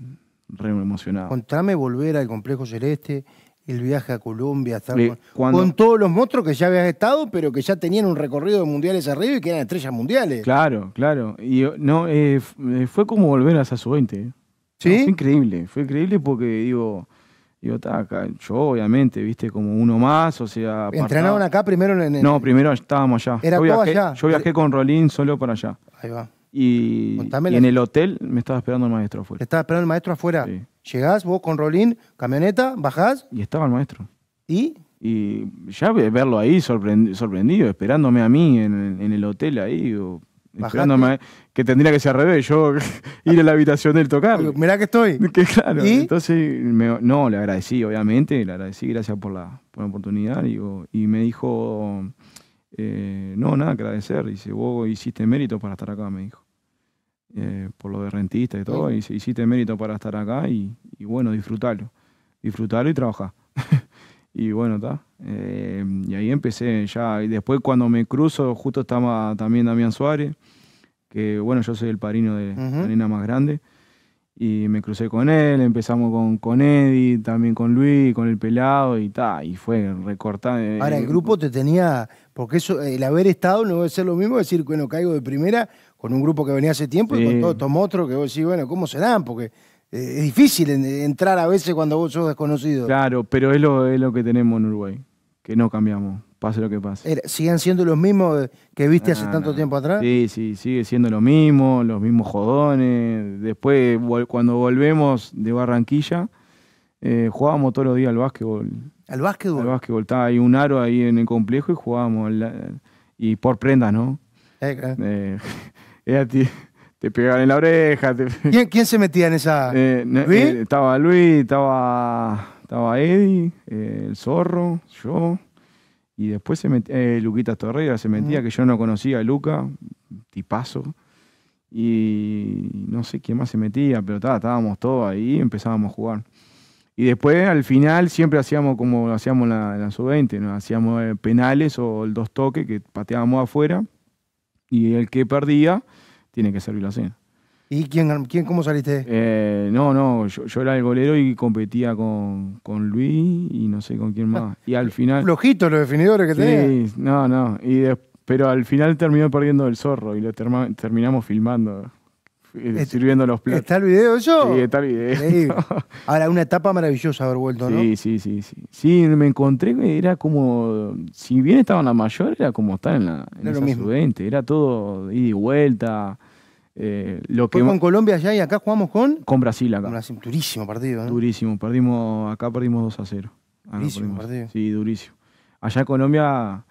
re emocionado. Contame volver al Complejo Celeste, el viaje a Colombia, estar con, todos los monstruos que ya habías estado, pero que ya tenían un recorrido de mundiales arriba y que eran estrellas mundiales. Claro, claro. Y eh, no, eh, eh, fue como volver a su 20. ¿Sí? fue increíble, fue increíble porque, digo Digo, acá, yo obviamente, viste, como uno más, o sea... ¿Entrenaban acá primero en el... No, primero estábamos allá. ¿Era yo viajé, allá? Yo viajé con Rolín solo para allá. Ahí va. Y, en el hotel me estaba esperando el maestro afuera. Estaba esperando el maestro afuera. Llegás vos con Rolín, camioneta, bajás. Y estaba el maestro. ¿Y? Y ya verlo ahí sorprendido, esperándome a mí en, el hotel ahí. Esperándome que tendría que ser revés, yo ir a la habitación del tocar. Mirá que estoy. claro. Entonces, no, le agradecí, obviamente, le agradecí, gracias por la, por la oportunidad. y me dijo, eh, no, nada, agradecer. Dice, vos hiciste mérito para estar acá, me dijo. Eh, por lo de rentista y todo, y hiciste mérito para estar acá y, y bueno, disfrutarlo. Disfrutarlo y trabajar. Y bueno, está. Eh, y ahí empecé ya. Y después cuando me cruzo, justo estaba también Damián Suárez, que bueno, yo soy el parino de la nena más grande. Y me crucé con él, empezamos con, con Eddie, también con Luis, con el pelado y ta Y fue recortado eh, Ahora, el grupo te tenía, porque eso, el haber estado no debe ser lo mismo, decir, bueno, caigo de primera con un grupo que venía hace tiempo y con todos estos monstruos que vos decís, bueno, ¿cómo dan Porque eh, es difícil entrar a veces cuando vos sos desconocido. Claro, pero es lo, es lo que tenemos en Uruguay, que no cambiamos, pase lo que pase. ¿Siguen siendo los mismos que viste hace tanto tiempo atrás? Sí, sí, sigue siendo los mismos, los mismos jodones. Después, cuando volvemos de Barranquilla, eh, jugábamos todos los días al básquetbol. ¿Al básquetbol? Al básquetbol, estaba ahí un aro ahí en el complejo y jugábamos, y por prendas, ¿no? Eh, claro. eh, ti te pegaban en la oreja. ¿Quién, se metía en esa? Eh, eh, estaba Luis, estaba, estaba Eddie, eh, el zorro, yo. Y después se metía, Luquita Torreira se metía, mm. que yo no conocía a Luca, tipazo. Y no sé quién más se metía, pero estábamos todos ahí y empezábamos a jugar. Y después, al final, siempre hacíamos como hacíamos en la, sub-20, hacíamos penales o el dos toques que pateábamos afuera. Y el que perdía, tiene que servirlo así. ¿Y quién, quién cómo saliste? Eh, no, no, yo, era el bolero y competía con, con, Luis y no sé con quién más. Y al final. Flojitos los definidores que tenías. Sí, no, no. pero al final terminó perdiendo el zorro y lo terminamos filmando. Eh, sirviendo los platos. ¿Está el video eso? Sí, está el video. Ahora, una etapa maravillosa haber vuelto, ¿no? Sí, sí, sí. Sí, me encontré, era como, si bien estaba en la mayor, era como estar en la en era, era todo ida y vuelta. Eh, lo que con Colombia allá y acá jugamos con? Con Brasil acá. durísimo partido, ¿no? Durísimo, perdimos, acá perdimos 2 a 0. Ah, durísimo partido. Sí, durísimo. Allá en Colombia,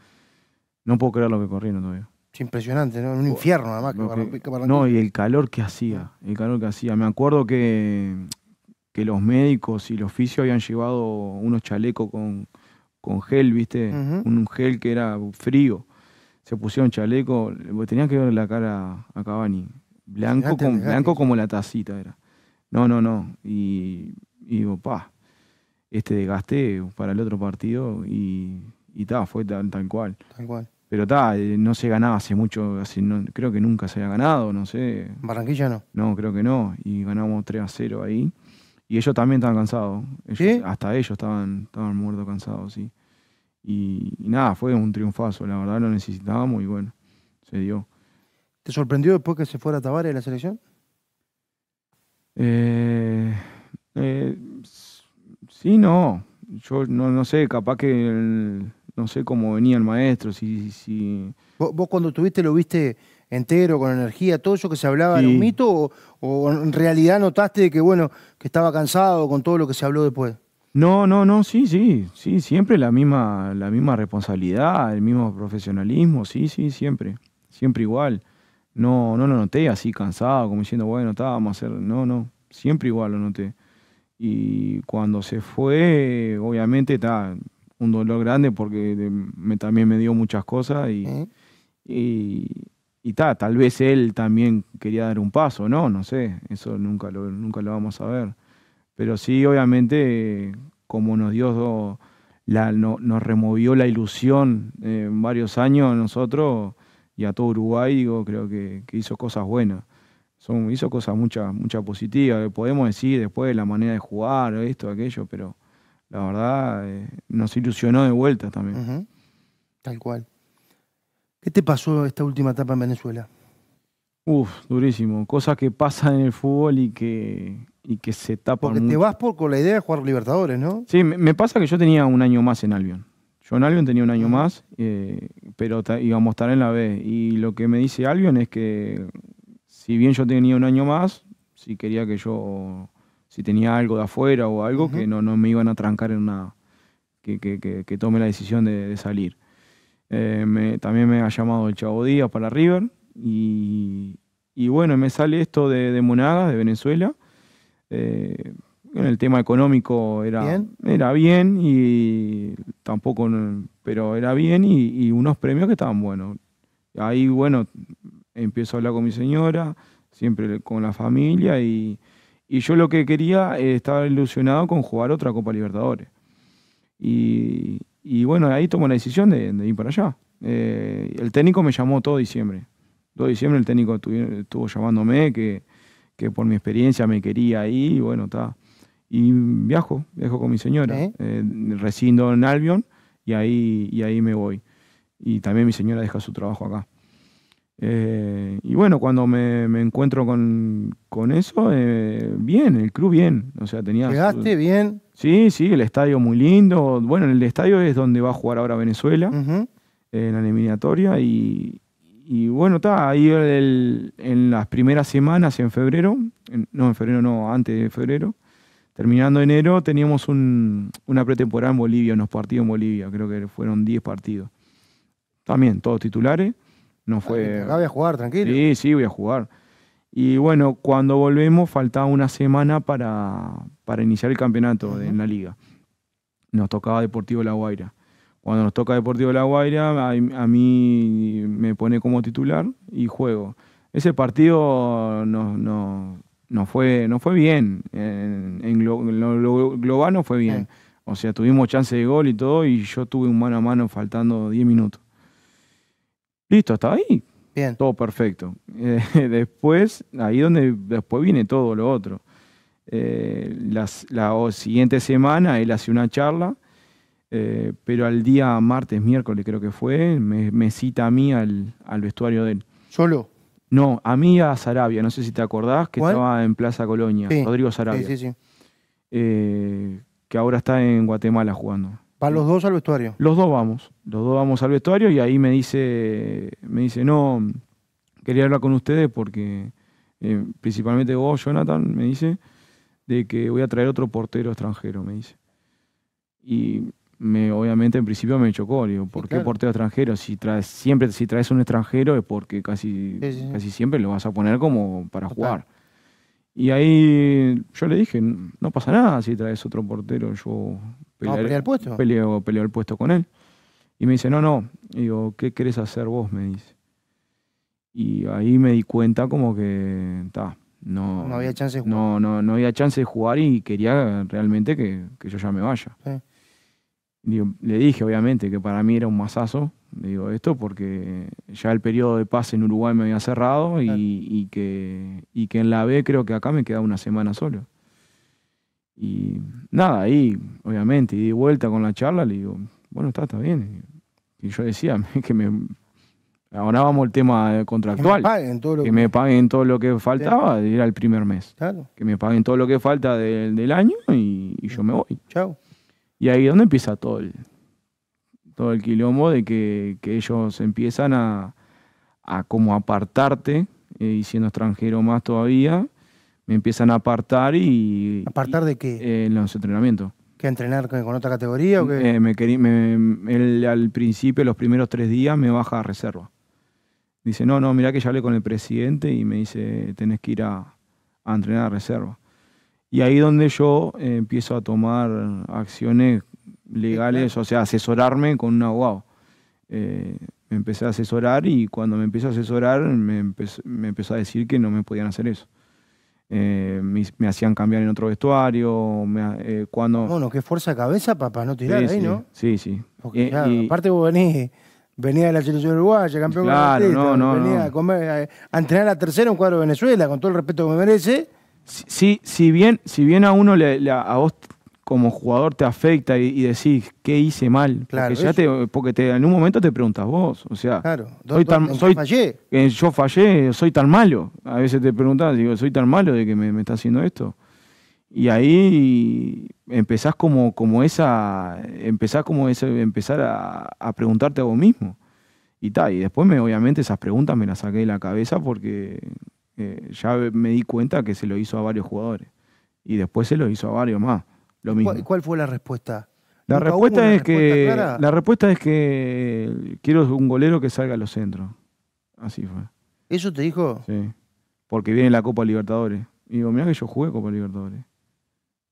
no puedo creer lo que corrieron todavía impresionante, ¿no? Un infierno además. más no, y el calor que hacía, el calor que hacía. Me acuerdo que, que los médicos y los oficio habían llevado unos chalecos con, gel, ¿viste? un, gel que era frío. Se pusieron chaleco, tenían que ver la cara a Cavani. Blanco, blanco como la tacita era. No, no, no. Y, y digo, pa, este desgaste para el otro partido y, y ta, fue tan cual. cual. Pero está, eh, no se ganaba hace mucho, creo que nunca se había ganado, no sé. ¿Barranquilla no? No, creo que no. Y ganamos 3 a 0 ahí. Y ellos también estaban cansados. Hasta ellos estaban, estaban muertos cansados, sí. Y, nada, fue un triunfazo, la verdad lo necesitábamos y bueno, se dio. ¿Te sorprendió después que se fuera Tavares de la selección? Eh, eh sí, no. Yo no, no sé, capaz que el, no sé cómo venía el maestro, si... ¿Vos, cuando estuviste lo viste entero, con energía, todo eso que se hablaba era un mito o, en realidad notaste que, bueno, que estaba cansado con todo lo que se habló después? No, no, no, sí, sí, sí, siempre la misma, la misma responsabilidad, el mismo profesionalismo, sí, sí, siempre, siempre igual. No, no lo noté así cansado, como diciendo, bueno, está, vamos a hacer, no, no, siempre igual lo noté. Y cuando se fue, obviamente, está un dolor grande porque me, también me dio muchas cosas y, y, tal vez él también quería dar un paso, ¿no? No sé, eso nunca lo, nunca lo vamos a ver. Pero sí, obviamente, como nos dio, la, nos removió la ilusión eh, en varios años a nosotros y a todo Uruguay, creo que, hizo cosas buenas. Son, hizo cosas muchas mucha positivas, podemos decir después la manera de jugar, esto, aquello, pero la verdad, eh, nos ilusionó de vuelta también. Tal cual. ¿Qué te pasó esta última etapa en Venezuela? Uf, durísimo. Cosas que pasan en el fútbol y que, y que se tapan. Porque te vas por, con la idea de jugar Libertadores, ¿no? Sí, me, pasa que yo tenía un año más en Albion. Yo en Albion tenía un año más, eh, pero íbamos a estar en la B. Y lo que me dice Albion es que, si bien yo tenía un año más, si quería que yo si tenía algo de afuera o algo, que no, me iban a trancar en nada. que, tome la decisión de, salir. Eh, también me ha llamado el Chavo Díaz para River. Y, bueno, me sale esto de, Monagas, de Venezuela. Eh, en el tema económico era bien, era bien y tampoco, pero era bien y, unos premios que estaban buenos. Ahí, bueno, empiezo a hablar con mi señora, siempre con la familia y, y yo lo que quería eh, estaba ilusionado con jugar otra Copa Libertadores. Y, bueno, ahí tomo la decisión de, ir para allá. Eh, el técnico me llamó todo diciembre. Todo diciembre el técnico estuvo llamándome que, que, por mi experiencia me quería ahí y bueno, está. Y viajo, viajo con mi señora. ¿Eh? en Albion y ahí, y ahí me voy. Y también mi señora deja su trabajo acá. Eh, y bueno, cuando me, encuentro con, eso, eh, bien, el club bien. O sea, tenía. ¿Llegaste bien? Sí, sí, el estadio muy lindo. Bueno, el estadio es donde va a jugar ahora Venezuela en la eliminatoria. Y, y bueno, está ahí en las primeras semanas en febrero, no en febrero, no, antes de febrero. Terminando enero, teníamos un, una pretemporada en Bolivia, unos partidos en Bolivia, creo que fueron 10 partidos. También, todos titulares. No ah, fue. Acá voy a jugar, tranquilo. Sí, sí, voy a jugar. Y bueno, cuando volvemos faltaba una semana para, iniciar el campeonato en la liga. Nos tocaba Deportivo La Guaira. Cuando nos toca Deportivo La Guaira, a, mí me pone como titular y juego. Ese partido no, fue, no fue bien. En, lo, global no fue bien. O sea, tuvimos chance de gol y todo, y yo tuve un mano a mano faltando 10 minutos. Listo, hasta ahí. Bien. Todo perfecto. Eh, después, ahí donde después viene todo lo otro. Eh, la siguiente semana él hace una charla, eh, pero al día martes, miércoles creo que fue, me, cita a mí al, vestuario de él. ¿Solo? No, a mí a Sarabia, no sé si te acordás, que estaba en Plaza Colonia, Rodrigo Sarabia. que ahora está en Guatemala jugando. ¿Para los dos al vestuario? Los dos vamos, los dos vamos al vestuario y ahí me dice, me dice, no, quería hablar con ustedes porque, eh, principalmente vos, Jonathan, me dice, de que voy a traer otro portero extranjero, me dice. Y me, obviamente en principio me chocó, digo, ¿por qué portero extranjero? Si traes, siempre si traes un extranjero es porque casi, casi siempre lo vas a poner como para jugar. Y ahí yo le dije, no pasa nada si traes otro portero, yo peleó el puesto. Peleó, el puesto con él. Y me dice, no, no. digo, ¿qué querés hacer vos? Me dice. Y ahí me di cuenta como que, está no, había chance de jugar. No, no, había chance de jugar y quería realmente que, yo ya me vaya. le dije, obviamente, que para mí era un masazo, digo esto, porque ya el periodo de paz en Uruguay me había cerrado y, que, y que en la B creo que acá me queda una semana solo. Y nada, ahí, obviamente, y di vuelta con la charla, le digo, bueno, está, está bien. Y yo decía que me. Ahora vamos al tema contractual. Que me paguen todo lo que, faltaba, era el primer mes. Claro. Que me paguen todo lo que falta del, año y, yo me voy. Chao. Y ahí es donde empieza todo el, todo el quilombo de que, ellos empiezan a, a apartarte, eh, y siendo extranjero más todavía, me empiezan a apartar y... ¿Apartar de qué? Eh, en los entrenamientos. ¿Que entrenar con, otra categoría o qué? Eh, me, me al principio, los primeros tres días, me baja a reserva. Dice, no, no, mirá que ya hablé con el presidente y me dice, tenés que ir a, entrenar a reserva. Y ahí donde yo eh, empiezo a tomar acciones legales, o sea, asesorarme con un abogado. me empecé a asesorar y cuando me empecé a asesorar me, me empezó a decir que no me podían hacer eso. Eh, me, hacían cambiar en otro vestuario, eh, cuando... Bueno, qué fuerza de cabeza papá, no tirar ahí, ¿no? Sí, sí. Porque eh, aparte vos venís, venís de la selección uruguaya, campeón de la no, venía A, entrenar a tercero tercera un cuadro de Venezuela, con todo el respeto que me merece. Sí, si, bien, si bien a uno, a vos como jugador te afecta y, decís, ¿qué hice mal? porque, te, en un momento te preguntas vos, o sea, soy fallé? yo fallé, soy tan malo. A veces te preguntas, digo, soy tan malo de que me, me está haciendo esto. Y ahí empezás como, como esa, empezás como ese, empezar a, preguntarte a vos mismo. Y tal, y después me, obviamente esas preguntas me las saqué de la cabeza porque eh, ya me di cuenta que se lo hizo a varios jugadores. Y después se lo hizo a varios más. ¿Cuál, fue la respuesta? La respuesta, es que, la respuesta es que quiero un golero que salga a los centros. Así fue. ¿Eso te dijo? Sí. Porque viene la Copa Libertadores. Y digo, mira que yo jugué Copa Libertadores.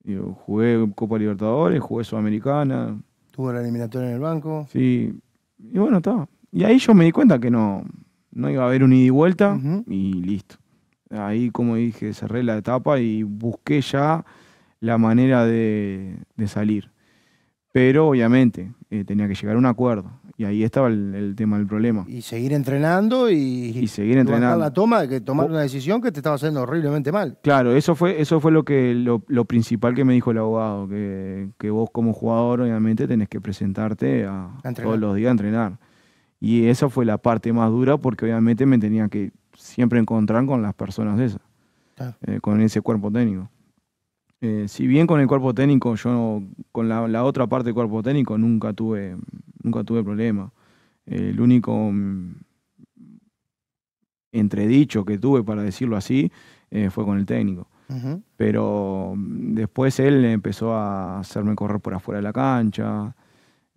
digo, jugué Copa Libertadores, jugué Sudamericana. Tuvo la eliminatoria en el banco. Sí. Y bueno, estaba. Y ahí yo me di cuenta que no, no iba a haber un ida y vuelta y listo. Ahí, como dije, cerré la etapa y busqué ya la manera de, salir. Pero obviamente eh, tenía que llegar a un acuerdo y ahí estaba el, tema del problema. Y seguir entrenando y, la toma de tomar una decisión que te estaba haciendo horriblemente mal. Claro, eso fue, eso fue lo que lo, principal que me dijo el abogado, que, vos como jugador obviamente tenés que presentarte a, todos los días a entrenar. Y esa fue la parte más dura porque obviamente me tenía que siempre encontrar con las personas esas, eh, con ese cuerpo técnico. Eh, si bien con el cuerpo técnico, yo con la, otra parte del cuerpo técnico nunca tuve, nunca tuve problema. el único mm, entredicho que tuve, para decirlo así, eh, fue con el técnico. Pero mm, después él empezó a hacerme correr por afuera de la cancha,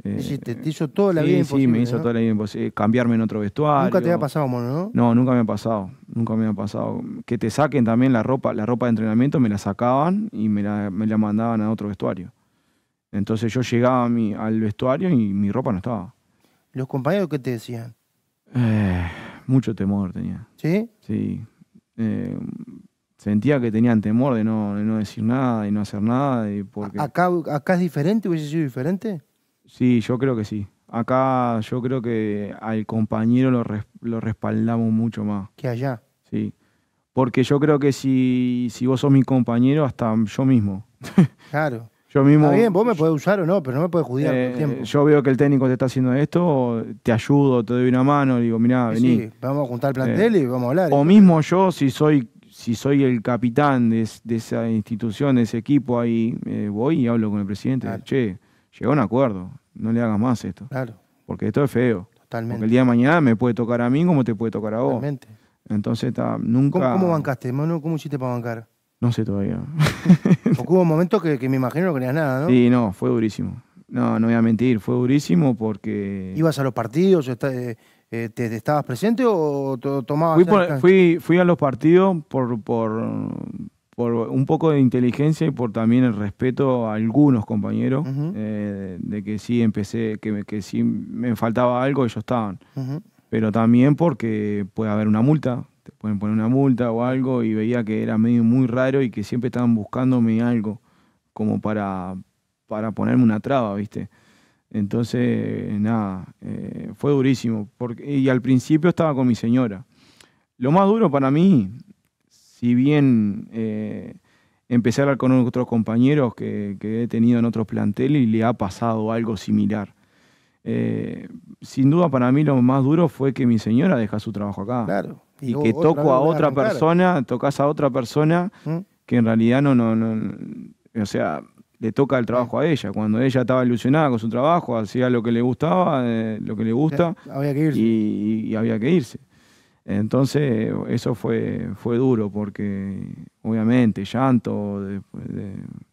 eh, te, hizo la vida me hizo toda la vida imposible. Eh, cambiarme en otro vestuario. Nunca te había pasado, mono, ¿no? No, nunca me ha pasado. Nunca me ha pasado. Que te saquen también la ropa, la ropa de entrenamiento, me la sacaban y me la, mandaban a otro vestuario. Entonces yo llegaba a mi, al vestuario y mi ropa no estaba. ¿Los compañeros qué te decían? Eh, mucho temor tenía. ¿Sí? Sí. sentía que tenían temor de no, no decir nada, y no hacer nada. ¿Acá, ¿Acá es diferente? ¿Hubiese sido diferente? Sí, yo creo que sí. Acá yo creo que al compañero lo, respaldamos mucho más. Que allá. Sí. Porque yo creo que si, si vos sos mi compañero, hasta yo mismo. Claro. Yo mismo. Está bien, vos me podés usar o no, pero no me puedes juzgar eh, tiempo. Yo veo que el técnico te está haciendo esto, te ayudo, te doy una mano, digo, mirá, vení. Sí, vamos a juntar el eh, plantel y vamos a hablar. O mismo yo, si soy, si soy el capitán de, esa institución, de ese equipo, ahí eh, voy y hablo con el presidente. Che, llegó a un acuerdo no le hagas más esto. Claro. Porque esto es feo. Totalmente. Porque el día de mañana me puede tocar a mí como te puede tocar a vos. Totalmente. Entonces, está nunca. ¿Cómo, bancaste, Manu? ¿Cómo hiciste para bancar? No sé todavía. Porque hubo momentos que, me imagino que no querías nada, ¿no? Sí, no, fue durísimo. No, no voy a mentir, fue durísimo porque. ¿Ibas a los partidos? Eh, eh, te, estabas presente o tomabas.? Fui, fui, fui, a los partidos por, por, por un poco de inteligencia y por también el respeto a algunos compañeros, eh, de que sí empecé, que, me, que sí me faltaba algo, ellos estaban. Pero también porque puede haber una multa, te pueden poner una multa o algo, y veía que era medio muy raro y que siempre estaban buscándome algo como para, para ponerme una traba, ¿viste? Entonces, nada, eh, fue durísimo. Porque, y al principio estaba con mi señora. Lo más duro para mí si bien eh, empecé a hablar con otros compañeros que, he tenido en otros planteles y le ha pasado algo similar. Eh, sin duda para mí lo más duro fue que mi señora deja su trabajo acá. Y, que toco a otra persona, tocas a otra persona ¿Mm? que en realidad no, no, no, o sea, le toca el trabajo a ella. Cuando ella estaba ilusionada con su trabajo, hacía lo que le gustaba, eh, lo que le gusta, y había que irse. Entonces, eso fue, fue duro porque, obviamente, llanto,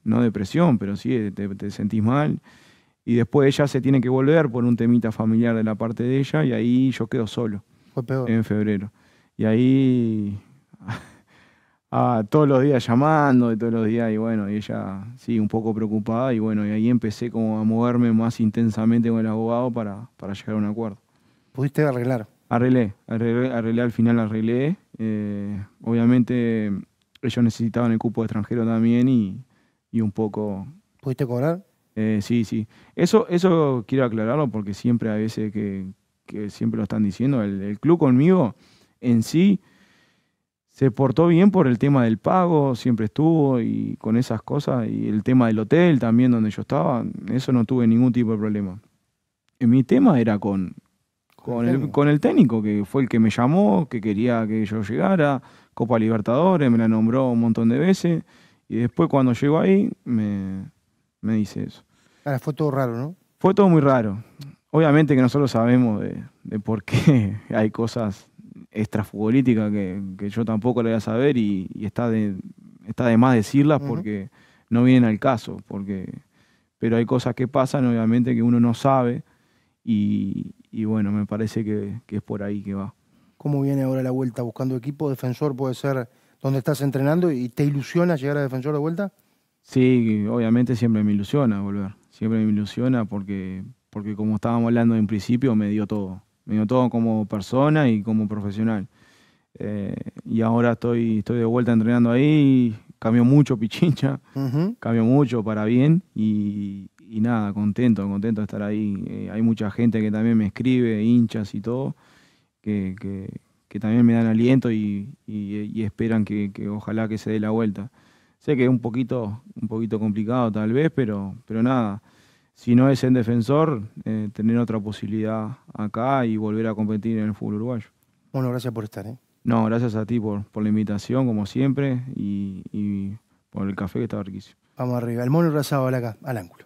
no depresión, pero sí te, sentís mal. Y después ella se tiene que volver por un temita familiar de la parte de ella y ahí yo quedo solo. Fue peor. En febrero. Y ahí, a, ah, todos los días llamando, y todos los días, y bueno, y ella, sí, un poco preocupada, y bueno, y ahí empecé como a moverme más intensamente con el abogado para, para llegar a un acuerdo. ¿Pudiste arreglar? Arreglé, arreglé, al final, arreglé. Eh, obviamente eh, ellos necesitaban el cupo de extranjero también y, y un poco... ¿Pudiste cobrar? Eh, sí, sí. Eso, eso quiero aclararlo porque siempre a veces que, siempre lo están diciendo, el, club conmigo en sí se portó bien por el tema del pago, siempre estuvo y con esas cosas, y el tema del hotel también donde yo estaba, eso no tuve ningún tipo de problema. mi tema era con, con el, con el técnico, que fue el que me llamó, que quería que yo llegara, Copa Libertadores, me la nombró un montón de veces, y después cuando llego ahí me, me dice eso. fue todo raro, ¿no? Fue todo muy raro. Obviamente que nosotros sabemos de, por qué hay cosas extrafutbolíticas que, que yo tampoco le voy a saber y, está, de, más decirlas porque no vienen al caso, porque, pero hay cosas que pasan obviamente que uno no sabe y, bueno, me parece que, es por ahí que va. ¿Cómo viene ahora la vuelta? ¿Buscando equipo? ¿Defensor puede ser donde estás entrenando? ¿Y te ilusiona llegar a defensor de vuelta? Sí, obviamente siempre me ilusiona volver. Siempre me ilusiona porque, porque como estábamos hablando en principio, me dio todo. Me dio todo como persona y como profesional. Eh, y ahora estoy, estoy de vuelta entrenando ahí. Cambió mucho Pichincha, cambió mucho para bien. Y, y nada, contento, contento de estar ahí. Eh, hay mucha gente que también me escribe, hinchas y todo, que, también me dan aliento y, esperan que, ojalá que se dé la vuelta. Sé que es un poquito, un poquito complicado tal vez, pero, pero nada, si no es en defensor, eh, tener otra posibilidad acá y volver a competir en el fútbol uruguayo. Bueno, gracias por estar. ¿eh? No, gracias a ti por, por la invitación, como siempre, y, por el café que estaba riquísimo. Vamos arriba. El mono rasado, acá, al ángulo.